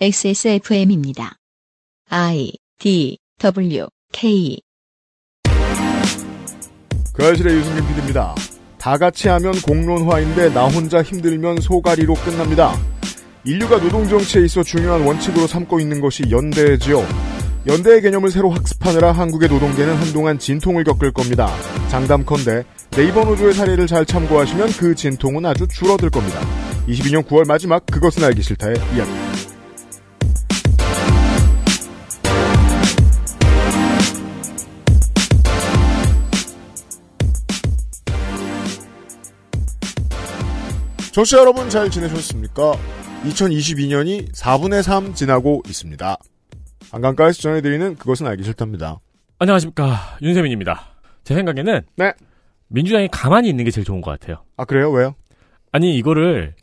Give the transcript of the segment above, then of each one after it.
XSFM입니다. I D W K 그 아실의 유승균 PD입니다. 다 같이 하면 공론화인데 나 혼자 힘들면 소가리로 끝납니다. 인류가 노동 정치에 있어 중요한 원칙으로 삼고 있는 것이 연대지요. 연대의 개념을 새로 학습하느라 한국의 노동계는 한동안 진통을 겪을 겁니다. 장담컨대 네이버 노조의 사례를 잘 참고하시면 그 진통은 아주 줄어들 겁니다. 22년 9월 마지막 그것은 알기 싫다의 이야기. 정치 여러분 잘 지내셨습니까? 2022년이 4분의 3 지나고 있습니다. 안간가에서 전해드리는 그것은 알기 싫답니다. 안녕하십니까. 윤세민입니다. 제 생각에는. 네. 민주당이 가만히 있는 게 제일 좋은 것 같아요. 아, 그래요? 왜요? 아니, 이거를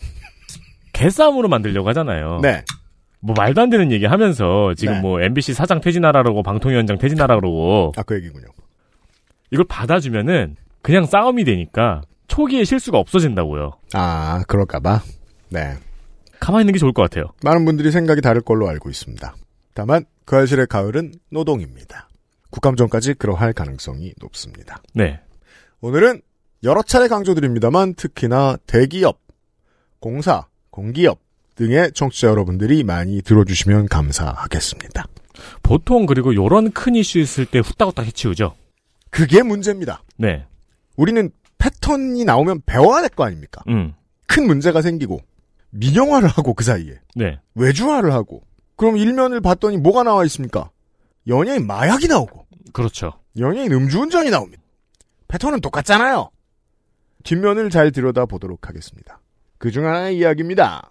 개싸움으로 만들려고 하잖아요. 네. 뭐 말도 안 되는 얘기 하면서 지금 네. 뭐 MBC 사장 퇴진하라고 방통위원장 퇴진하라 그러고. 아, 그 얘기군요. 이걸 받아주면은 그냥 싸움이 되니까 초기에 실수가 없어진다고요. 아, 그럴까봐? 네. 가만히 있는 게 좋을 것 같아요. 많은 분들이 생각이 다를 걸로 알고 있습니다. 다만, 그아실의 가을은 노동입니다. 국감전까지 그러할 가능성이 높습니다. 네. 오늘은 여러 차례 강조드립니다만 특히나 대기업, 공사, 공기업 등의 청취자 여러분들이 많이 들어주시면 감사하겠습니다. 보통 그리고 이런 큰 이슈 있을 때 후딱후딱 해치우죠. 그게 문제입니다. 네. 우리는 패턴이 나오면 배워야 될 거 아닙니까? 음. 큰 문제가 생기고 민영화를 하고 그 사이에 네. 외주화를 하고 그럼 일면을 봤더니 뭐가 나와 있습니까? 연예인 마약이 나오고 그렇죠. 연예인 음주운전이 나옵니다. 패턴은 똑같잖아요. 뒷면을 잘 들여다보도록 하겠습니다. 그 중 하나의 이야기입니다.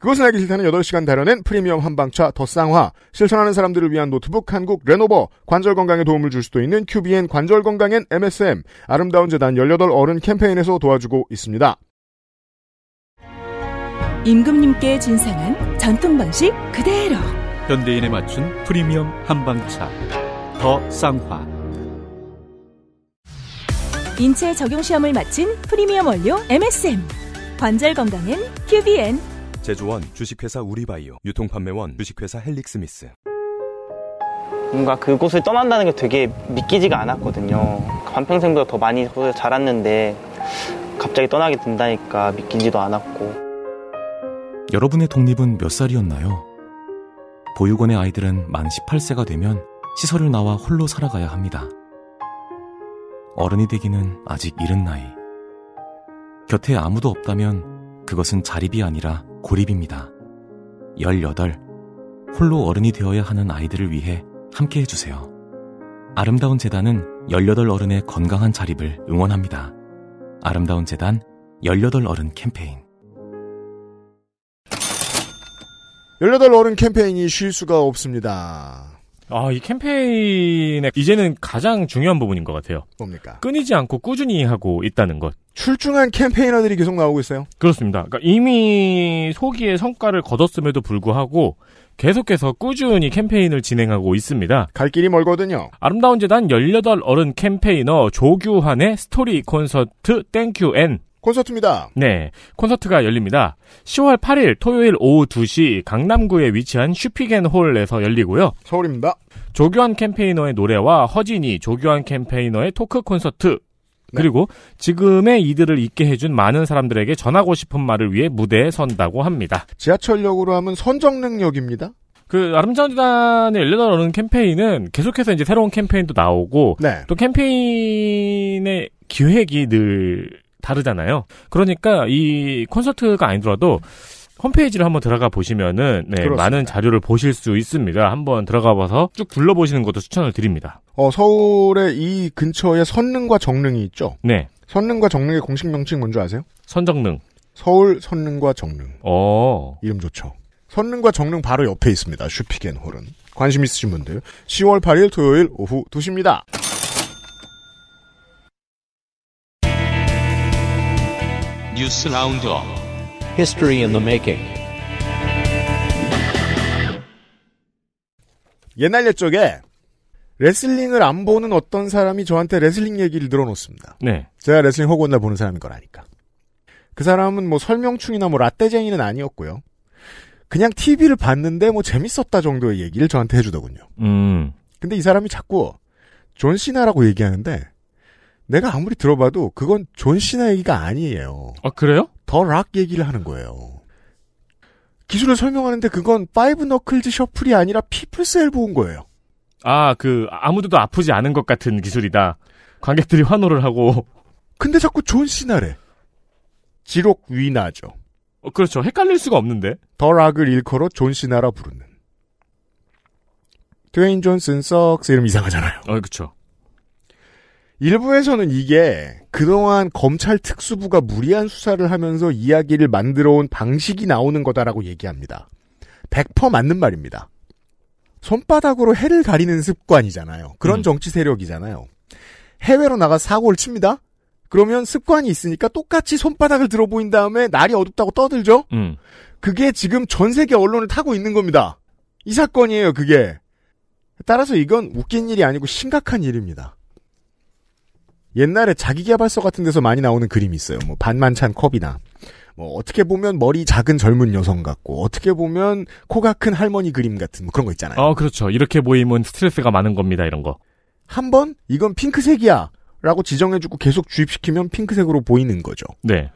그것은 알기 싫다는 8시간 다뤄낸 프리미엄 한방차 더 쌍화, 실천하는 사람들을 위한 노트북 한국 레노버, 관절 건강에 도움을 줄 수도 있는 큐비엔 관절 건강엔 MSM, 아름다운 재단 18 어른 캠페인에서 도와주고 있습니다. 임금님께 진상한 전통 방식 그대로 현대인에 맞춘 프리미엄 한방차 더 쌍화 인체 적용 시험을 마친 프리미엄 원료 MSM 관절 건강엔 큐비엔 제조원 주식회사 우리바이오 유통판매원 주식회사 헬릭스미스 뭔가 그곳을 떠난다는 게 되게 믿기지가 않았거든요 반평생보다 더 많이 자랐는데 갑자기 떠나게 된다니까 믿기지도 않았고 여러분의 독립은 몇 살이었나요? 보육원의 아이들은 만 18세가 되면 시설을 나와 홀로 살아가야 합니다. 어른이 되기는 아직 이른 나이. 곁에 아무도 없다면 그것은 자립이 아니라 고립입니다. 18. 홀로 어른이 되어야 하는 아이들을 위해 함께 해주세요. 아름다운 재단은 18 어른의 건강한 자립을 응원합니다. 아름다운 재단 18 어른 캠페인 18 어른 캠페인이 쉴 수가 없습니다. 아, 이 캠페인의 이제는 가장 중요한 부분인 것 같아요. 뭡니까? 끊이지 않고 꾸준히 하고 있다는 것. 출중한 캠페이너들이 계속 나오고 있어요. 그렇습니다. 그러니까 이미 소기의 성과를 거뒀음에도 불구하고 계속해서 꾸준히 캠페인을 진행하고 있습니다. 갈 길이 멀거든요. 아름다운 재단 18 어른 캠페이너 조규환의 스토리 콘서트 땡큐 앤 콘서트입니다. 네. 콘서트가 열립니다. 10월 8일 토요일 오후 2시 강남구에 위치한 슈피겐 홀에서 열리고요. 서울입니다. 조규환 캠페이너의 노래와 허진이 조규환 캠페이너의 토크 콘서트 네. 그리고 지금의 이들을 있게 해준 많은 사람들에게 전하고 싶은 말을 위해 무대에 선다고 합니다. 지하철역으로 하면 선정능력입니다. 그 아름다운단의 열려라는 캠페인은 계속해서 이제 새로운 캠페인도 나오고 네. 또 캠페인의 기획이 늘 다르잖아요. 그러니까 이 콘서트가 아니더라도 홈페이지를 한번 들어가 보시면은 네, 많은 자료를 보실 수 있습니다. 한번 들어가 봐서 쭉 둘러보시는 것도 추천을 드립니다. 어, 서울의 이 근처에 선릉과 정릉이 있죠? 네. 선릉과 정릉의 공식 명칭 뭔지 아세요? 선정릉. 서울 선릉과 정릉. 어. 이름 좋죠. 선릉과 정릉 바로 옆에 있습니다. 슈피겐홀은. 관심 있으신 분들 10월 8일 토요일 오후 2시입니다. 뉴스 라운드업 History in the Making. 옛날 옛적에 레슬링을 안 보는 어떤 사람이 저한테 레슬링 얘기를 늘어놓습니다. 네. 제가 레슬링 허구 온날 보는 사람인 걸 아니까. 그 사람은 뭐 설명충이나 뭐 라떼쟁이는 아니었고요. 그냥 TV를 봤는데 뭐 재밌었다 정도의 얘기를 저한테 해주더군요. 음. 근데 이 사람이 자꾸 존 시나라고 얘기하는데 내가 아무리 들어봐도 그건 존 시나 얘기가 아니에요. 아 그래요? 더락 얘기를 하는 거예요. 기술을 설명하는데 그건 파이브 너클즈 셔플이 아니라 피플스 엘보인 거예요. 아, 그 아무도 아프지 않은 것 같은 기술이다. 관객들이 환호를 하고. 근데 자꾸 존 시나래. 지록 위나죠. 어, 그렇죠. 헷갈릴 수가 없는데. 더 락을 일컬어 존 시나라 부르는. 트웨인 존슨 썩 이름 이상하잖아요. 어, 그렇죠. 일부에서는 이게 그동안 검찰 특수부가 무리한 수사를 하면서 이야기를 만들어 온 방식이 나오는 거다라고 얘기합니다. 100% 맞는 말입니다. 손바닥으로 해를 가리는 습관이잖아요. 그런 음. 정치 세력이잖아요. 해외로 나가 사고를 칩니다. 그러면 습관이 있으니까 똑같이 손바닥을 들어 보인 다음에 날이 어둡다고 떠들죠. 음. 그게 지금 전 세계 언론을 타고 있는 겁니다. 이 사건이에요, 그게. 따라서 이건 웃긴 일이 아니고 심각한 일입니다. 옛날에 자기개발서 같은 데서 많이 나오는 그림이 있어요. 뭐 반만 찬 컵이나 뭐 어떻게 보면 머리 작은 젊은 여성 같고 어떻게 보면 코가 큰 할머니 그림 같은 뭐 그런 거 있잖아요. 어, 그렇죠. 이렇게 보이면 스트레스가 많은 겁니다. 이런 거. 한 번 이건 핑크색이야. 라고 지정해주고 계속 주입시키면 핑크색으로 보이는 거죠. 네.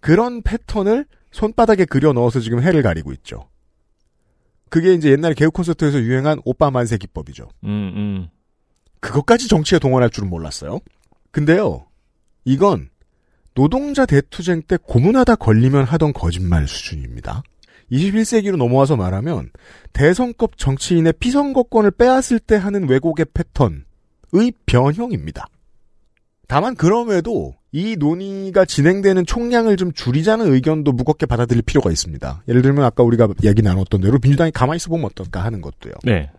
그런 패턴을 손바닥에 그려 넣어서 지금 해를 가리고 있죠. 그게 이제 옛날 개그 콘서트에서 유행한 오빠 만세 기법이죠. 음, 음. 그것까지 정치에 동원할 줄은 몰랐어요. 근데요, 이건 노동자 대투쟁 때 고문하다 걸리면 하던 거짓말 수준입니다. 21세기로 넘어와서 말하면 대선급 정치인의 피선거권을 빼앗을 때 하는 왜곡의 패턴의 변형입니다. 다만 그럼에도 이 논의가 진행되는 총량을 좀 줄이자는 의견도 무겁게 받아들일 필요가 있습니다. 예를 들면 아까 우리가 얘기 나눴던 대로 민주당이 가만히 있어 보면 어떨까 하는 것도요. 네.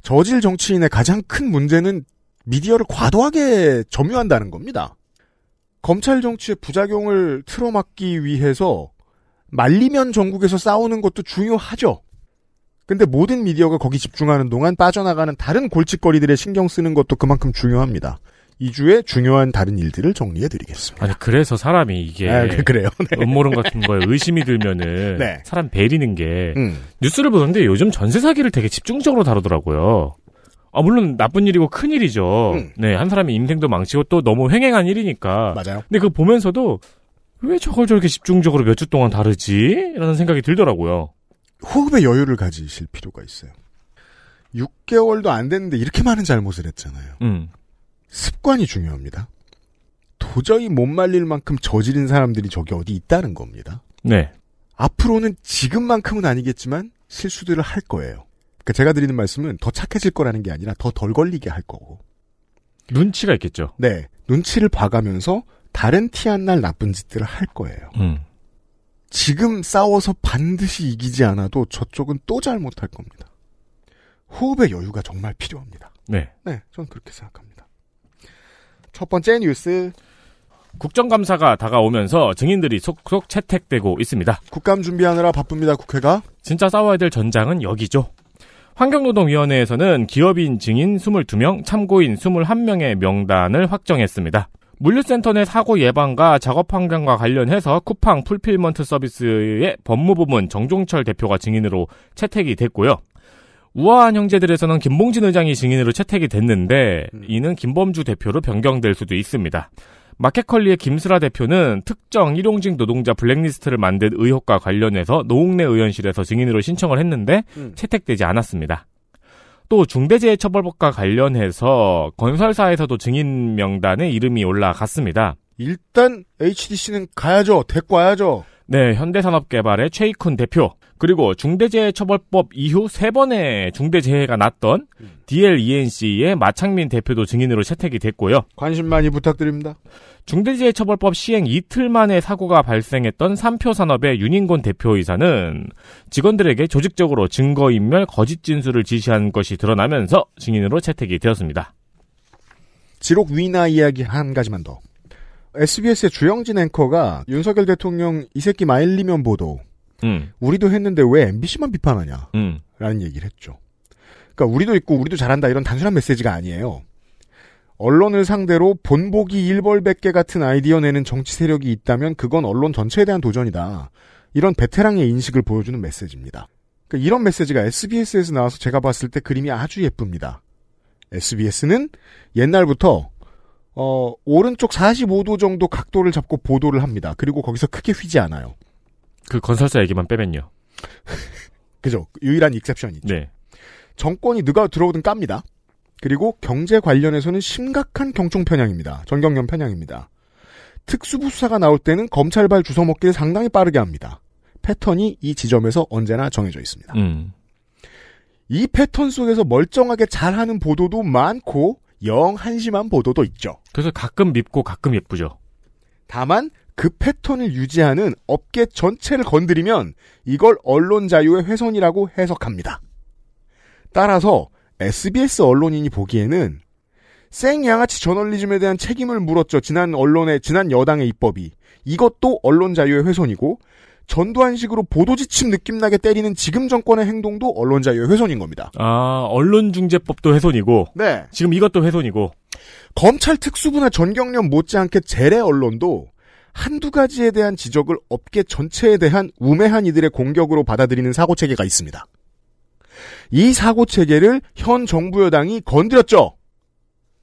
저질 정치인의 가장 큰 문제는 미디어를 과도하게 점유한다는 겁니다. 검찰 정치의 부작용을 틀어막기 위해서 말리면 전국에서 싸우는 것도 중요하죠. 근데 모든 미디어가 거기 집중하는 동안 빠져나가는 다른 골칫거리들에 신경 쓰는 것도 그만큼 중요합니다. 이주에 중요한 다른 일들을 정리해 드리겠습니다. 아니 그래서 사람이 이게 아, 그, 그래요. 네. 음모론 같은 거에 의심이 들면은 네. 사람 베리는 게 음. 뉴스를 보는데 요즘 전세 사기를 되게 집중적으로 다루더라고요. 아, 물론 나쁜 일이고 큰 일이죠. 음. 네, 한사람이 인생도 망치고 또 너무 횡행한 일이니까. 맞아요. 근데 그 보면서도 왜 저걸 저렇게 집중적으로 몇 주 동안 다르지? 라는 생각이 들더라고요. 호흡의 여유를 가지실 필요가 있어요. 6개월도 안 됐는데 이렇게 많은 잘못을 했잖아요. 음. 습관이 중요합니다. 도저히 못 말릴 만큼 저지른 사람들이 저기 어디 있다는 겁니다. 네. 앞으로는 지금만큼은 아니겠지만 실수들을 할 거예요. 그러니까 제가 드리는 말씀은 더 착해질 거라는 게 아니라 더 덜 걸리게 할 거고. 눈치가 있겠죠. 네. 눈치를 봐가면서 다른 티 안 날 나쁜 짓들을 할 거예요. 음. 지금 싸워서 반드시 이기지 않아도 저쪽은 또 잘못할 겁니다. 호흡의 여유가 정말 필요합니다. 네. 네, 저는 그렇게 생각합니다. 첫 번째 뉴스. 국정감사가 다가오면서 증인들이 속속 채택되고 있습니다. 국감 준비하느라 바쁩니다, 국회가. 진짜 싸워야 될 전장은 여기죠. 환경노동위원회에서는 기업인 증인 22명, 참고인 21명의 명단을 확정했습니다. 물류센터 내 사고 예방과 작업 환경과 관련해서 쿠팡 풀필먼트 서비스의 법무부문 정종철 대표가 증인으로 채택이 됐고요. 우아한 형제들에서는 김봉진 의장이 증인으로 채택이 됐는데 이는 김범주 대표로 변경될 수도 있습니다. 마켓컬리의 김수라 대표는 특정 일용직 노동자 블랙리스트를 만든 의혹과 관련해서 노웅래 의원실에서 증인으로 신청을 했는데 음. 채택되지 않았습니다. 또 중대재해처벌법과 관련해서 건설사에서도 증인 명단에 이름이 올라갔습니다. 일단 HDC는 가야죠. 데리고 와야죠. 네, 현대산업개발의 최익훈 대표. 그리고 중대재해처벌법 이후 세 번의 중대재해가 났던 DLENC의 마창민 대표도 증인으로 채택이 됐고요. 관심 많이 부탁드립니다. 중대재해처벌법 시행 이틀 만에 사고가 발생했던 삼표산업의 윤인곤 대표이사는 직원들에게 조직적으로 증거인멸 거짓 진술을 지시한 것이 드러나면서 증인으로 채택이 되었습니다. 지록 위나 이야기 한 가지만 더. SBS의 주영진 앵커가 윤석열 대통령 이 새끼 마일리면 보도 음. 우리도 했는데 왜 MBC만 비판하냐 음. 라는 얘기를 했죠. 그러니까 우리도 있고 우리도 잘한다 이런 단순한 메시지가 아니에요. 언론을 상대로 본보기 일벌백개 같은 아이디어 내는 정치 세력이 있다면 그건 언론 전체에 대한 도전이다. 이런 베테랑의 인식을 보여주는 메시지입니다. 그러니까 이런 메시지가 SBS에서 나와서 제가 봤을 때 그림이 아주 예쁩니다. SBS는 옛날부터 어, 오른쪽 45도 정도 각도를 잡고 보도를 합니다. 그리고 거기서 크게 휘지 않아요. 그 건설사 얘기만 빼면요. 그죠. 유일한 익셉션이 있죠. 네. 정권이 누가 들어오든 깝니다. 그리고 경제 관련해서는 심각한 경총 편향입니다. 전경련 편향입니다. 특수부 수사가 나올 때는 검찰발 주워먹기를 상당히 빠르게 합니다. 패턴이 이 지점에서 언제나 정해져 있습니다. 음. 이 패턴 속에서 멀쩡하게 잘하는 보도도 많고 영 한심한 보도도 있죠. 그래서 가끔 밉고 가끔 예쁘죠. 다만 그 패턴을 유지하는 업계 전체를 건드리면 이걸 언론 자유의 훼손이라고 해석합니다. 따라서 SBS 언론인이 보기에는 생 양아치 저널리즘에 대한 책임을 물었죠. 지난 언론의 지난 여당의 입법이 이것도 언론 자유의 훼손이고 전두환식으로 보도지침 느낌 나게 때리는 지금 정권의 행동도 언론 자유의 훼손인 겁니다. 아, 언론중재법도 훼손이고. 네. 지금 이것도 훼손이고. 검찰 특수부나 전경련 못지않게 재래 언론도 한두 가지에 대한 지적을 업계 전체에 대한 우매한 이들의 공격으로 받아들이는 사고 체계가 있습니다. 이 사고 체계를 현 정부 여당이 건드렸죠.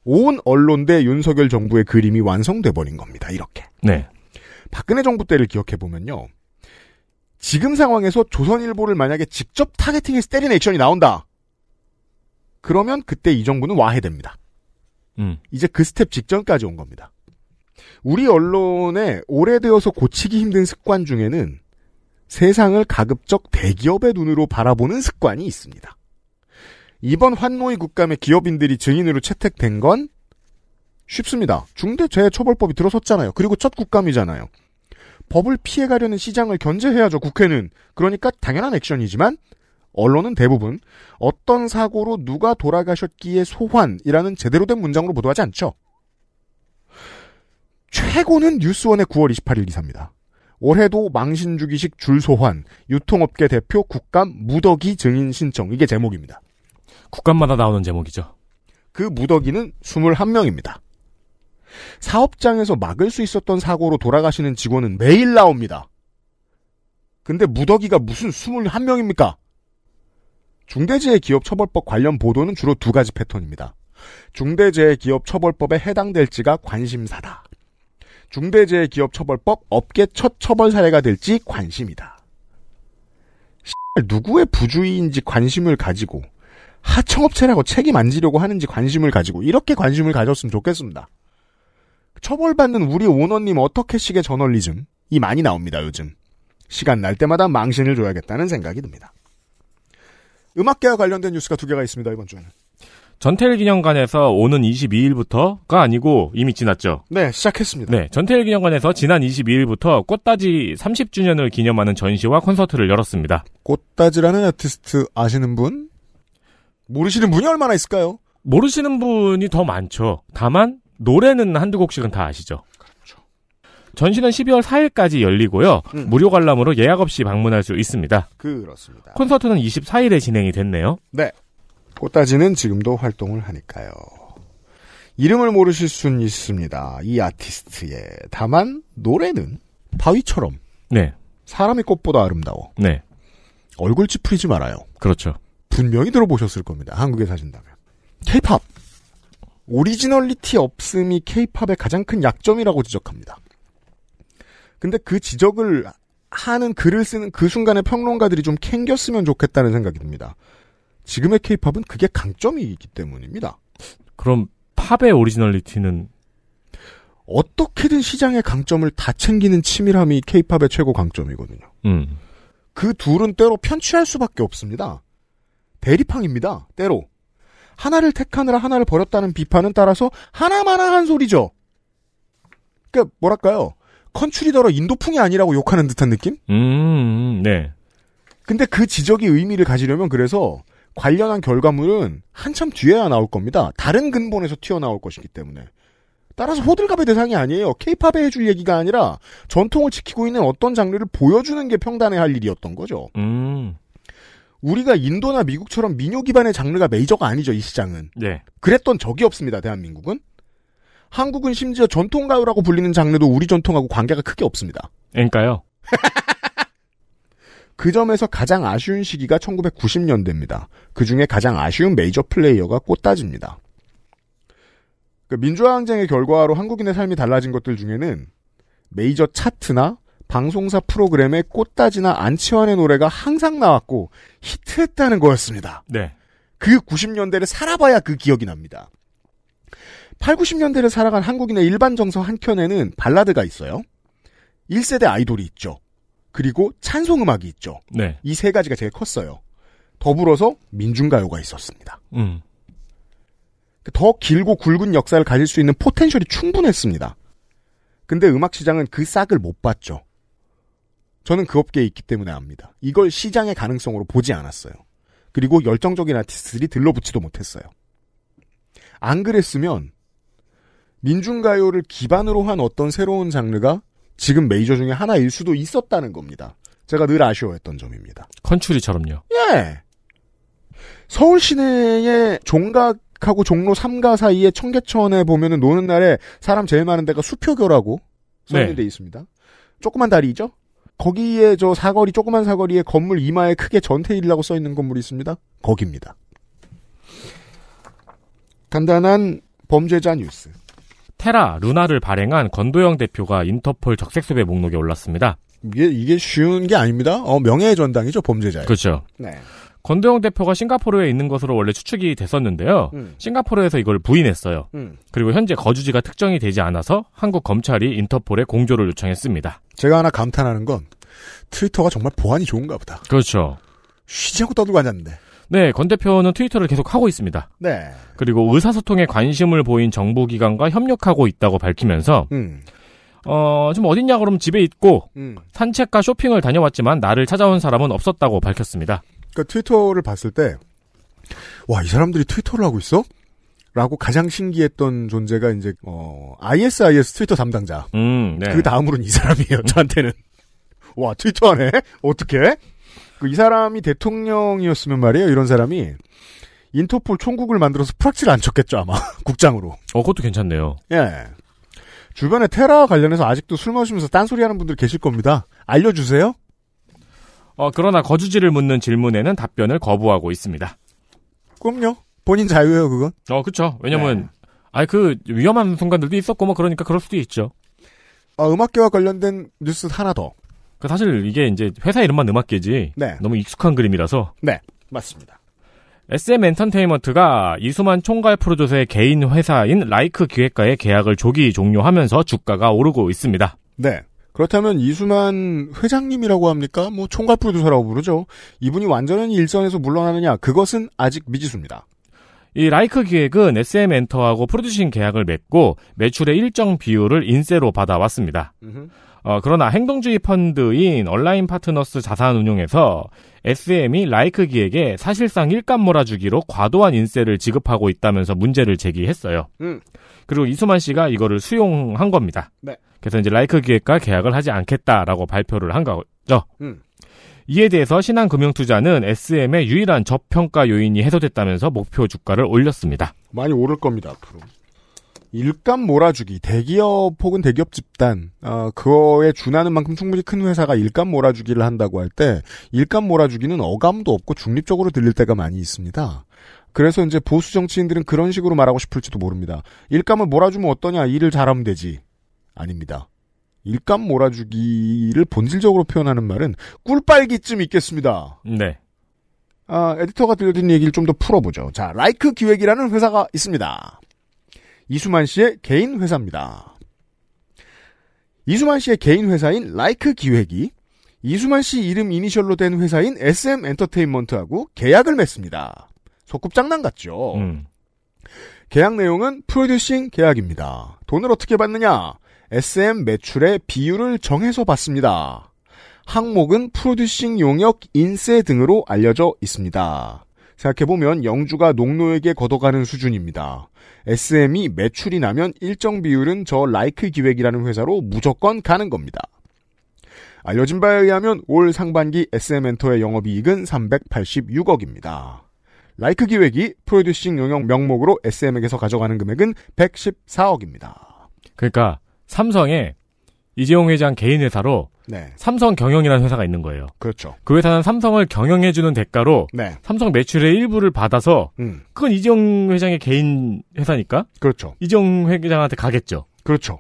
온 언론 대 윤석열 정부의 그림이 완성돼 버린 겁니다. 이렇게. 네. 박근혜 정부 때를 기억해 보면요. 지금 상황에서 조선일보를 만약에 직접 타겟팅해서 때리는 액션이 나온다. 그러면 그때 이 정부는 와해됩니다. 음. 이제 그 스텝 직전까지 온 겁니다. 우리 언론의 오래되어서 고치기 힘든 습관 중에는 세상을 가급적 대기업의 눈으로 바라보는 습관이 있습니다. 이번 환노이 국감에 기업인들이 증인으로 채택된 건 쉽습니다. 중대재해처벌법이 들어섰잖아요. 그리고 첫 국감이잖아요. 법을 피해가려는 시장을 견제해야죠, 국회는. 그러니까 당연한 액션이지만, 언론은 대부분 어떤 사고로 누가 돌아가셨기에 소환이라는 제대로 된 문장으로 보도하지 않죠. 최고는 뉴스원의 9월 28일 기사입니다. 올해도 망신주기식 줄소환, 유통업계 대표 국감 무더기 증인 신청. 이게 제목입니다. 국감마다 나오는 제목이죠. 그 무더기는 21명입니다. 사업장에서 막을 수 있었던 사고로 돌아가시는 직원은 매일 나옵니다. 근데 무더기가 무슨 21명입니까? 중대재해기업처벌법 관련 보도는 주로 두 가지 패턴입니다. 중대재해기업처벌법에 해당될지가 관심사다. 중대재해기업처벌법 업계 첫 처벌 사례가 될지 관심이다. 누구의 부주의인지 관심을 가지고 하청업체라고 책임 안 지려고 하는지 관심을 가지고 이렇게 관심을 가졌으면 좋겠습니다. 처벌받는 우리 오너님 어떻게 식의 저널리즘이 많이 나옵니다, 요즘. 시간 날 때마다 망신을 줘야겠다는 생각이 듭니다. 음악계와 관련된 뉴스가 두 개가 있습니다, 이번 주에는. 전태일 기념관에서 오는 22일부터가 아니고 이미 지났죠. 네, 시작했습니다. 네, 전태일 기념관에서 지난 22일부터 꽃다지 30주년을 기념하는 전시와 콘서트를 열었습니다. 꽃다지라는 아티스트 아시는 분? 모르시는 분이 얼마나 있을까요? 모르시는 분이 더 많죠. 다만 노래는 한두 곡씩은 다 아시죠? 그렇죠. 전시는 12월 4일까지 열리고요. 음. 무료 관람으로 예약 없이 방문할 수 있습니다. 그렇습니다. 콘서트는 24일에 진행이 됐네요. 네. 꽃다지는 지금도 활동을 하니까요. 이름을 모르실 순 있습니다. 이 아티스트의. 다만, 노래는 바위처럼. 네. 사람이 꽃보다 아름다워. 네. 얼굴 찌푸리지 말아요. 그렇죠. 분명히 들어보셨을 겁니다. 한국에 사신다면. 케이팝. 오리지널리티 없음이 케이팝의 가장 큰 약점이라고 지적합니다. 근데 그 지적을 하는 글을 쓰는 그 순간에 평론가들이 좀 캥겼으면 좋겠다는 생각이 듭니다. 지금의 케이팝은 그게 강점이기 때문입니다. 그럼 팝의 오리지널리티는 어떻게든 시장의 강점을 다 챙기는 치밀함이 케이팝의 최고 강점이거든요. 음. 그 둘은 때로 편취할 수밖에 없습니다. 대립항입니다. 때로. 하나를 택하느라 하나를 버렸다는 비판은 따라서 하나마나한 소리죠. 그러니까 뭐랄까요? 컨츄리더러 인도풍이 아니라고 욕하는 듯한 느낌? 음, 네. 근데 그 지적이 의미를 가지려면 그래서 관련한 결과물은 한참 뒤에야 나올 겁니다. 다른 근본에서 튀어나올 것이기 때문에. 따라서 호들갑의 대상이 아니에요. 케이팝에 해줄 얘기가 아니라 전통을 지키고 있는 어떤 장르를 보여주는 게 평단에 할 일이었던 거죠. 음. 우리가 인도나 미국처럼 민요 기반의 장르가 메이저가 아니죠, 이 시장은. 네. 그랬던 적이 없습니다, 대한민국은. 한국은 심지어 전통가요라고 불리는 장르도 우리 전통하고 관계가 크게 없습니다. 그러니까요. 그 점에서 가장 아쉬운 시기가 1990년대입니다. 그 중에 가장 아쉬운 메이저 플레이어가 꽃다지입니다. 그 민주화 항쟁의 결과로 한국인의 삶이 달라진 것들 중에는 메이저 차트나 방송사 프로그램에 꽃다지나 안치환의 노래가 항상 나왔고 히트했다는 거였습니다. 네. 그 90년대를 살아봐야 그 기억이 납니다. 8, 90년대를 살아간 한국인의 일반 정서 한켠에는 발라드가 있어요. 1세대 아이돌이 있죠. 그리고 찬송음악이 있죠. 네. 이 세 가지가 제일 컸어요. 더불어서 민중가요가 있었습니다. 음. 더 길고 굵은 역사를 가질 수 있는 포텐셜이 충분했습니다. 근데 음악 시장은 그 싹을 못 봤죠. 저는 그 업계에 있기 때문에 압니다. 이걸 시장의 가능성으로 보지 않았어요. 그리고 열정적인 아티스트들이 들러붙지도 못했어요. 안 그랬으면 민중가요를 기반으로 한 어떤 새로운 장르가 지금 메이저 중에 하나일 수도 있었다는 겁니다. 제가 늘 아쉬워했던 점입니다. 컨츄리처럼요. 예. 서울 시내의 종각하고 종로 3가 사이에 청계천에 보면은 노는 날에 사람 제일 많은 데가 수표교라고 써 있는 네. 데 있습니다. 조그만 다리죠? 거기에 저 사거리 조그만 사거리에 건물 이마에 크게 전태일이라고 써 있는 건물이 있습니다. 거기입니다. 간단한 범죄자 뉴스. 테라 루나를 발행한 건도영 대표가 인터폴 적색수배 목록에 올랐습니다. 이게 이게 쉬운 게 아닙니다. 어, 명예의 전당이죠 범죄자. 그렇죠. 네. 권도영 대표가 싱가포르에 있는 것으로 원래 추측이 됐었는데요. 음. 싱가포르에서 이걸 부인했어요. 음. 그리고 현재 거주지가 특정이 되지 않아서 한국 검찰이 인터폴에 공조를 요청했습니다. 제가 하나 감탄하는 건 트위터가 정말 보안이 좋은가 보다. 그렇죠. 쉬지 않고 떠들고 앉았는데. 네, 권 대표는 트위터를 계속 하고 있습니다. 네. 그리고 의사소통에 관심을 보인 정부기관과 협력하고 있다고 밝히면서 음. 어, 지금 어딨냐 그러면 집에 있고 음. 산책과 쇼핑을 다녀왔지만 나를 찾아온 사람은 없었다고 밝혔습니다. 그러니까 트위터를 봤을 때 와, 이 사람들이 트위터를 하고 있어? 라고 가장 신기했던 존재가 이제 어 ISIS 트위터 담당자. 음, 네. 그 다음으로는 이 사람이에요. 음. 저한테는 와 트위터 하네. 어떻게? 그 이 사람이 대통령이었으면 말이에요. 이런 사람이 인터폴 총국을 만들어서 프락치를 안 쳤겠죠 아마 국장으로. 어, 그것도 괜찮네요. 예. 주변에 테라 관련해서 아직도 술 마시면서 딴소리 하는 분들 계실 겁니다. 알려주세요. 어, 그러나 거주지를 묻는 질문에는 답변을 거부하고 있습니다. 그럼요. 본인 자유예요, 그건. 어, 그쵸. 왜냐면, 네. 아니, 그, 위험한 순간들도 있었고, 뭐, 그러니까 그럴 수도 있죠. 어, 음악계와 관련된 뉴스 하나 더. 그 사실 이게 이제 회사 이름만 음악계지. 네. 너무 익숙한 그림이라서. 네. 맞습니다. SM 엔터테인먼트가 이수만 총괄 프로듀서의 개인 회사인 라이크 기획과의 계약을 조기 종료하면서 주가가 오르고 있습니다. 네. 그렇다면 이수만 회장님이라고 합니까? 뭐 총괄 프로듀서라고 부르죠. 이분이 완전히 일선에서 물러나느냐? 그것은 아직 미지수입니다. 이 라이크 기획은 SM 엔터하고 프로듀싱 계약을 맺고 매출의 일정 비율을 인세로 받아왔습니다. 어, 그러나 행동주의 펀드인 온라인 파트너스 자산운용에서 SM이 라이크 기획에 사실상 일감 몰아주기로 과도한 인세를 지급하고 있다면서 문제를 제기했어요. 음. 그리고 이수만 씨가 이거를 수용한 겁니다. 네. 그래서 이제 라이크 기획과 계약을 하지 않겠다라고 발표를 한 거죠. 음. 이에 대해서 신한금융투자는 SM의 유일한 저평가 요인이 해소됐다면서 목표 주가를 올렸습니다. 많이 오를 겁니다 앞으로. 일감 몰아주기 대기업 혹은 대기업 집단 어, 그거에 준하는 만큼 충분히 큰 회사가 일감 몰아주기를 한다고 할 때 일감 몰아주기는 어감도 없고 중립적으로 들릴 때가 많이 있습니다. 그래서 이제 보수 정치인들은 그런 식으로 말하고 싶을지도 모릅니다. 일감을 몰아주면 어떠냐 일을 잘하면 되지. 아닙니다. 일감 몰아주기를 본질적으로 표현하는 말은 꿀빨기쯤 있겠습니다. 네. 아, 에디터가 들려드린 얘기를 좀 더 풀어보죠. 자, 라이크 기획이라는 회사가 있습니다. 이수만 씨의 개인 회사입니다. 이수만 씨의 개인 회사인 라이크 기획이 이수만 씨 이름 이니셜로 된 회사인 SM 엔터테인먼트하고 계약을 맺습니다. 소꿉장난 같죠? 음. 계약 내용은 프로듀싱 계약입니다. 돈을 어떻게 받느냐? SM 매출의 비율을 정해서 봤습니다 항목은 프로듀싱 용역 인쇄 등으로 알려져 있습니다. 생각해보면 영주가 농노에게 걷어가는 수준입니다. SM이 매출이 나면 일정 비율은 저 라이크 기획이라는 회사로 무조건 가는 겁니다. 알려진 바에 의하면 올 상반기 SM엔터의 영업이익은 386억입니다. 라이크 기획이 프로듀싱 용역 명목으로 SM에게서 가져가는 금액은 114억입니다. 그러니까 삼성에 이재용 회장 개인 회사로 네. 삼성 경영이라는 회사가 있는 거예요. 그렇죠. 그 회사는 삼성을 경영해주는 대가로 네. 삼성 매출의 일부를 받아서 음. 그건 이재용 회장의 개인 회사니까. 그렇죠. 이재용 회장한테 가겠죠. 그렇죠.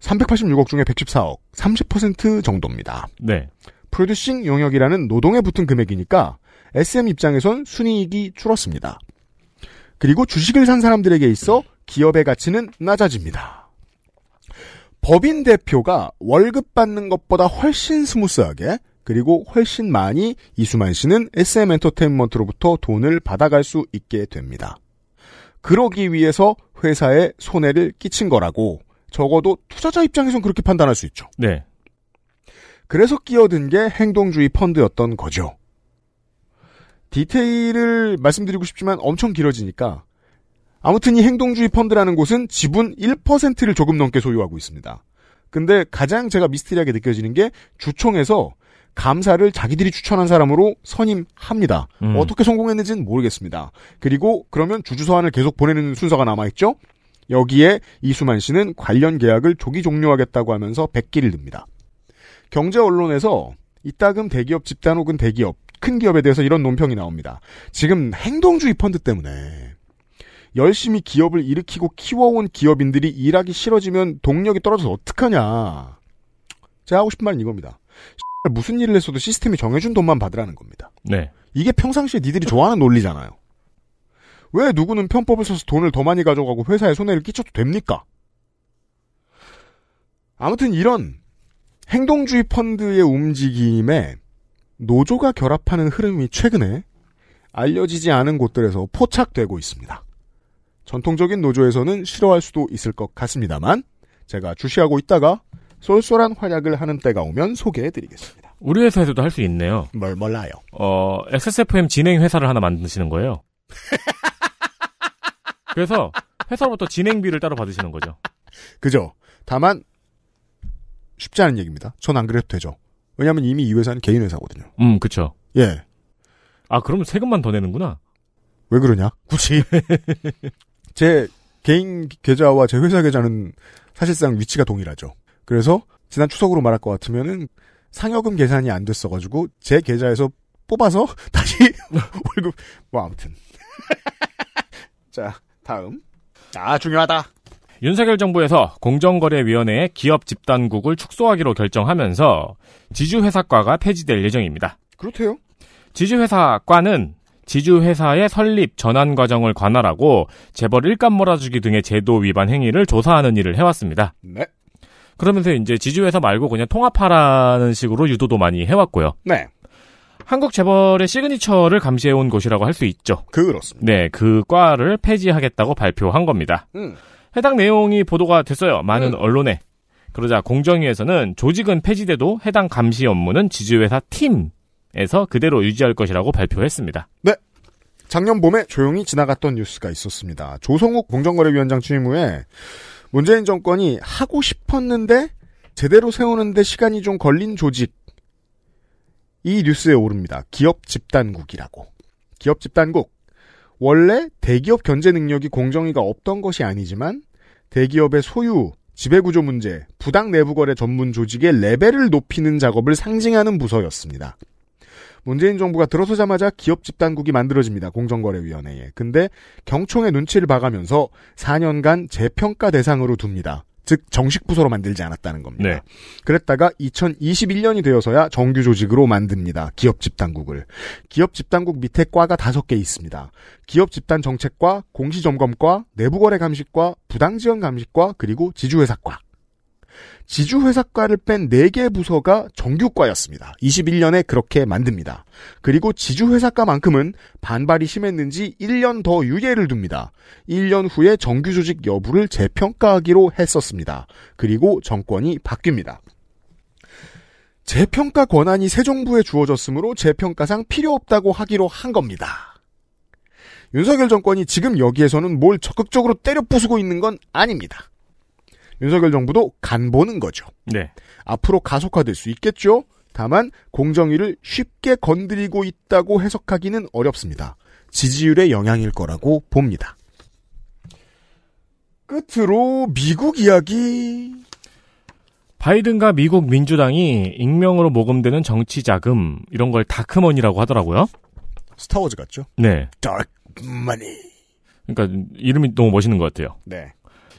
386억 중에 114억, 30% 정도입니다. 네. 프로듀싱 용역이라는 노동에 붙은 금액이니까 SM 입장에선 순이익이 줄었습니다. 그리고 주식을 산 사람들에게 있어 기업의 가치는 낮아집니다. 법인 대표가 월급 받는 것보다 훨씬 스무스하게 그리고 훨씬 많이 이수만 씨는 SM 엔터테인먼트로부터 돈을 받아갈 수 있게 됩니다. 그러기 위해서 회사에 손해를 끼친 거라고 적어도 투자자 입장에선 그렇게 판단할 수 있죠. 네. 그래서 끼어든 게 행동주의 펀드였던 거죠. 디테일을 말씀드리고 싶지만 엄청 길어지니까 아무튼 이 행동주의 펀드라는 곳은 지분 1%를 조금 넘게 소유하고 있습니다. 근데 가장 제가 미스테리하게 느껴지는 게 주총에서 감사를 자기들이 추천한 사람으로 선임합니다. 음. 어떻게 성공했는지는 모르겠습니다. 그리고 그러면 주주서한을 계속 보내는 순서가 남아있죠? 여기에 이수만 씨는 관련 계약을 조기 종료하겠다고 하면서 백기를 듭니다. 경제 언론에서 이따금 대기업 집단 혹은 대기업, 큰 기업에 대해서 이런 논평이 나옵니다. 지금 행동주의 펀드 때문에 열심히 기업을 일으키고 키워온 기업인들이 일하기 싫어지면 동력이 떨어져서 어떡하냐. 제가 하고 싶은 말은 이겁니다. 무슨 일을 했어도 시스템이 정해준 돈만 받으라는 겁니다. 네. 이게 평상시에 니들이 좋아하는 논리잖아요. 왜 누구는 편법을 써서 돈을 더 많이 가져가고 회사에 손해를 끼쳐도 됩니까? 아무튼 이런 행동주의 펀드의 움직임에 노조가 결합하는 흐름이 최근에 알려지지 않은 곳들에서 포착되고 있습니다. 전통적인 노조에서는 싫어할 수도 있을 것 같습니다만 제가 주시하고 있다가 쏠쏠한 활약을 하는 때가 오면 소개해드리겠습니다. 우리 회사에서도 할 수 있네요. 뭘 몰라요. 어, XSFM 진행 회사를 하나 만드시는 거예요. 그래서 회사로부터 진행비를 따로 받으시는 거죠. 그죠. 다만 쉽지 않은 얘기입니다. 전 안 그래도 되죠. 왜냐하면 이미 이 회사는 개인 회사거든요. 음, 그렇죠. 예. 아, 그럼 세금만 더 내는구나. 왜 그러냐? 굳이 제 개인 계좌와 제 회사 계좌는 사실상 위치가 동일하죠. 그래서 지난 추석으로 말할 것 같으면은 상여금 계산이 안 됐어가지고 제 계좌에서 뽑아서 다시 월급 뭐 아무튼 자 다음 아 중요하다 윤석열 정부에서 공정거래위원회의 기업 집단국을 축소하기로 결정하면서 지주회사과가 폐지될 예정입니다. 그렇대요. 지주회사과는 지주회사의 설립, 전환 과정을 관할하고 재벌 일감 몰아주기 등의 제도 위반 행위를 조사하는 일을 해왔습니다. 네. 그러면서 이제 지주회사 말고 그냥 통합하라는 식으로 유도도 많이 해왔고요. 네. 한국 재벌의 시그니처를 감시해온 곳이라고 할 수 있죠. 그렇습니다. 네, 그 과를 폐지하겠다고 발표한 겁니다. 음. 해당 내용이 보도가 됐어요. 많은 음. 언론에. 그러자 공정위에서는 조직은 폐지돼도 해당 감시 업무는 지주회사 팀 에서 그대로 유지할 것이라고 발표했습니다. 네. 작년 봄에 조용히 지나갔던 뉴스가 있었습니다. 조성욱 공정거래위원장 취임 후에 문재인 정권이 하고 싶었는데 제대로 세우는데 시간이 좀 걸린 조직 이 뉴스에 오릅니다. 기업 집단국이라고. 기업 집단국. 원래 대기업 견제 능력이 공정위가 없던 것이 아니지만 대기업의 소유, 지배구조 문제, 부당 내부거래 전문 조직의 레벨을 높이는 작업을 상징하는 부서였습니다. 문재인 정부가 들어서자마자 기업 집단국이 만들어집니다. 공정거래위원회에. 근데 경총의 눈치를 봐가면서 4년간 재평가 대상으로 둡니다. 즉 정식 부서로 만들지 않았다는 겁니다. 네. 그랬다가 2021년이 되어서야 정규 조직으로 만듭니다. 기업 집단국을. 기업 집단국 밑에 과가 다섯 개 있습니다. 기업 집단 정책과, 공시 점검과, 내부 거래 감식과, 부당 지원 감식과, 그리고 지주회사과. 지주회사과를 뺀 4개 부서가 정규과였습니다. 21년에 그렇게 만듭니다. 그리고 지주회사과만큼은 반발이 심했는지 1년 더 유예를 둡니다. 1년 후에 정규조직 여부를 재평가하기로 했었습니다. 그리고 정권이 바뀝니다. 재평가 권한이 새 정부에 주어졌으므로 재평가상 필요 없다고 하기로 한 겁니다. 윤석열 정권이 지금 여기에서는 뭘 적극적으로 때려 부수고 있는 건 아닙니다. 윤석열 정부도 간 보는 거죠. 네. 앞으로 가속화될 수 있겠죠. 다만 공정위를 쉽게 건드리고 있다고 해석하기는 어렵습니다. 지지율의 영향일 거라고 봅니다. 끝으로 미국 이야기. 바이든과 미국 민주당이 익명으로 모금되는 정치 자금 이런 걸 다크머니라고 하더라고요. 스타워즈 같죠? 네. 다크머니. 그러니까 이름이 너무 멋있는 것 같아요. 네.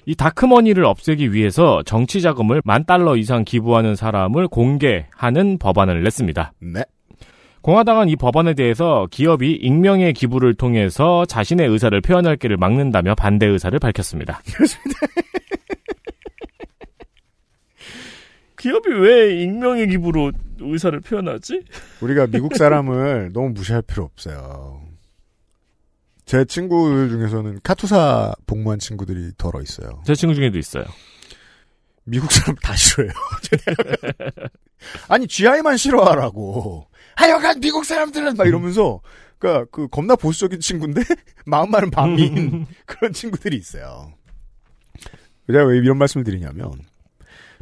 이 다크머니를 없애기 위해서 정치 자금을 만 달러 이상 기부하는 사람을 공개하는 법안을 냈습니다. 네. 공화당은 이 법안에 대해서 기업이 익명의 기부를 통해서 자신의 의사를 표현할 길을 막는다며 반대 의사를 밝혔습니다. 기업이 왜 익명의 기부로 의사를 표현하지? 우리가 미국 사람을 너무 무시할 필요 없어요. 제 친구들 중에서는 카투사 복무한 친구들이 덜어 있어요. 제 친구 중에도 있어요. 미국 사람 다 싫어해요. 아니 GI만 싫어하라고. 하여간 미국 사람들은 막 이러면서 그니까그 겁나 보수적인 친구인데 마음만은 반미인 그런 친구들이 있어요. 제가 왜 이런 말씀을 드리냐면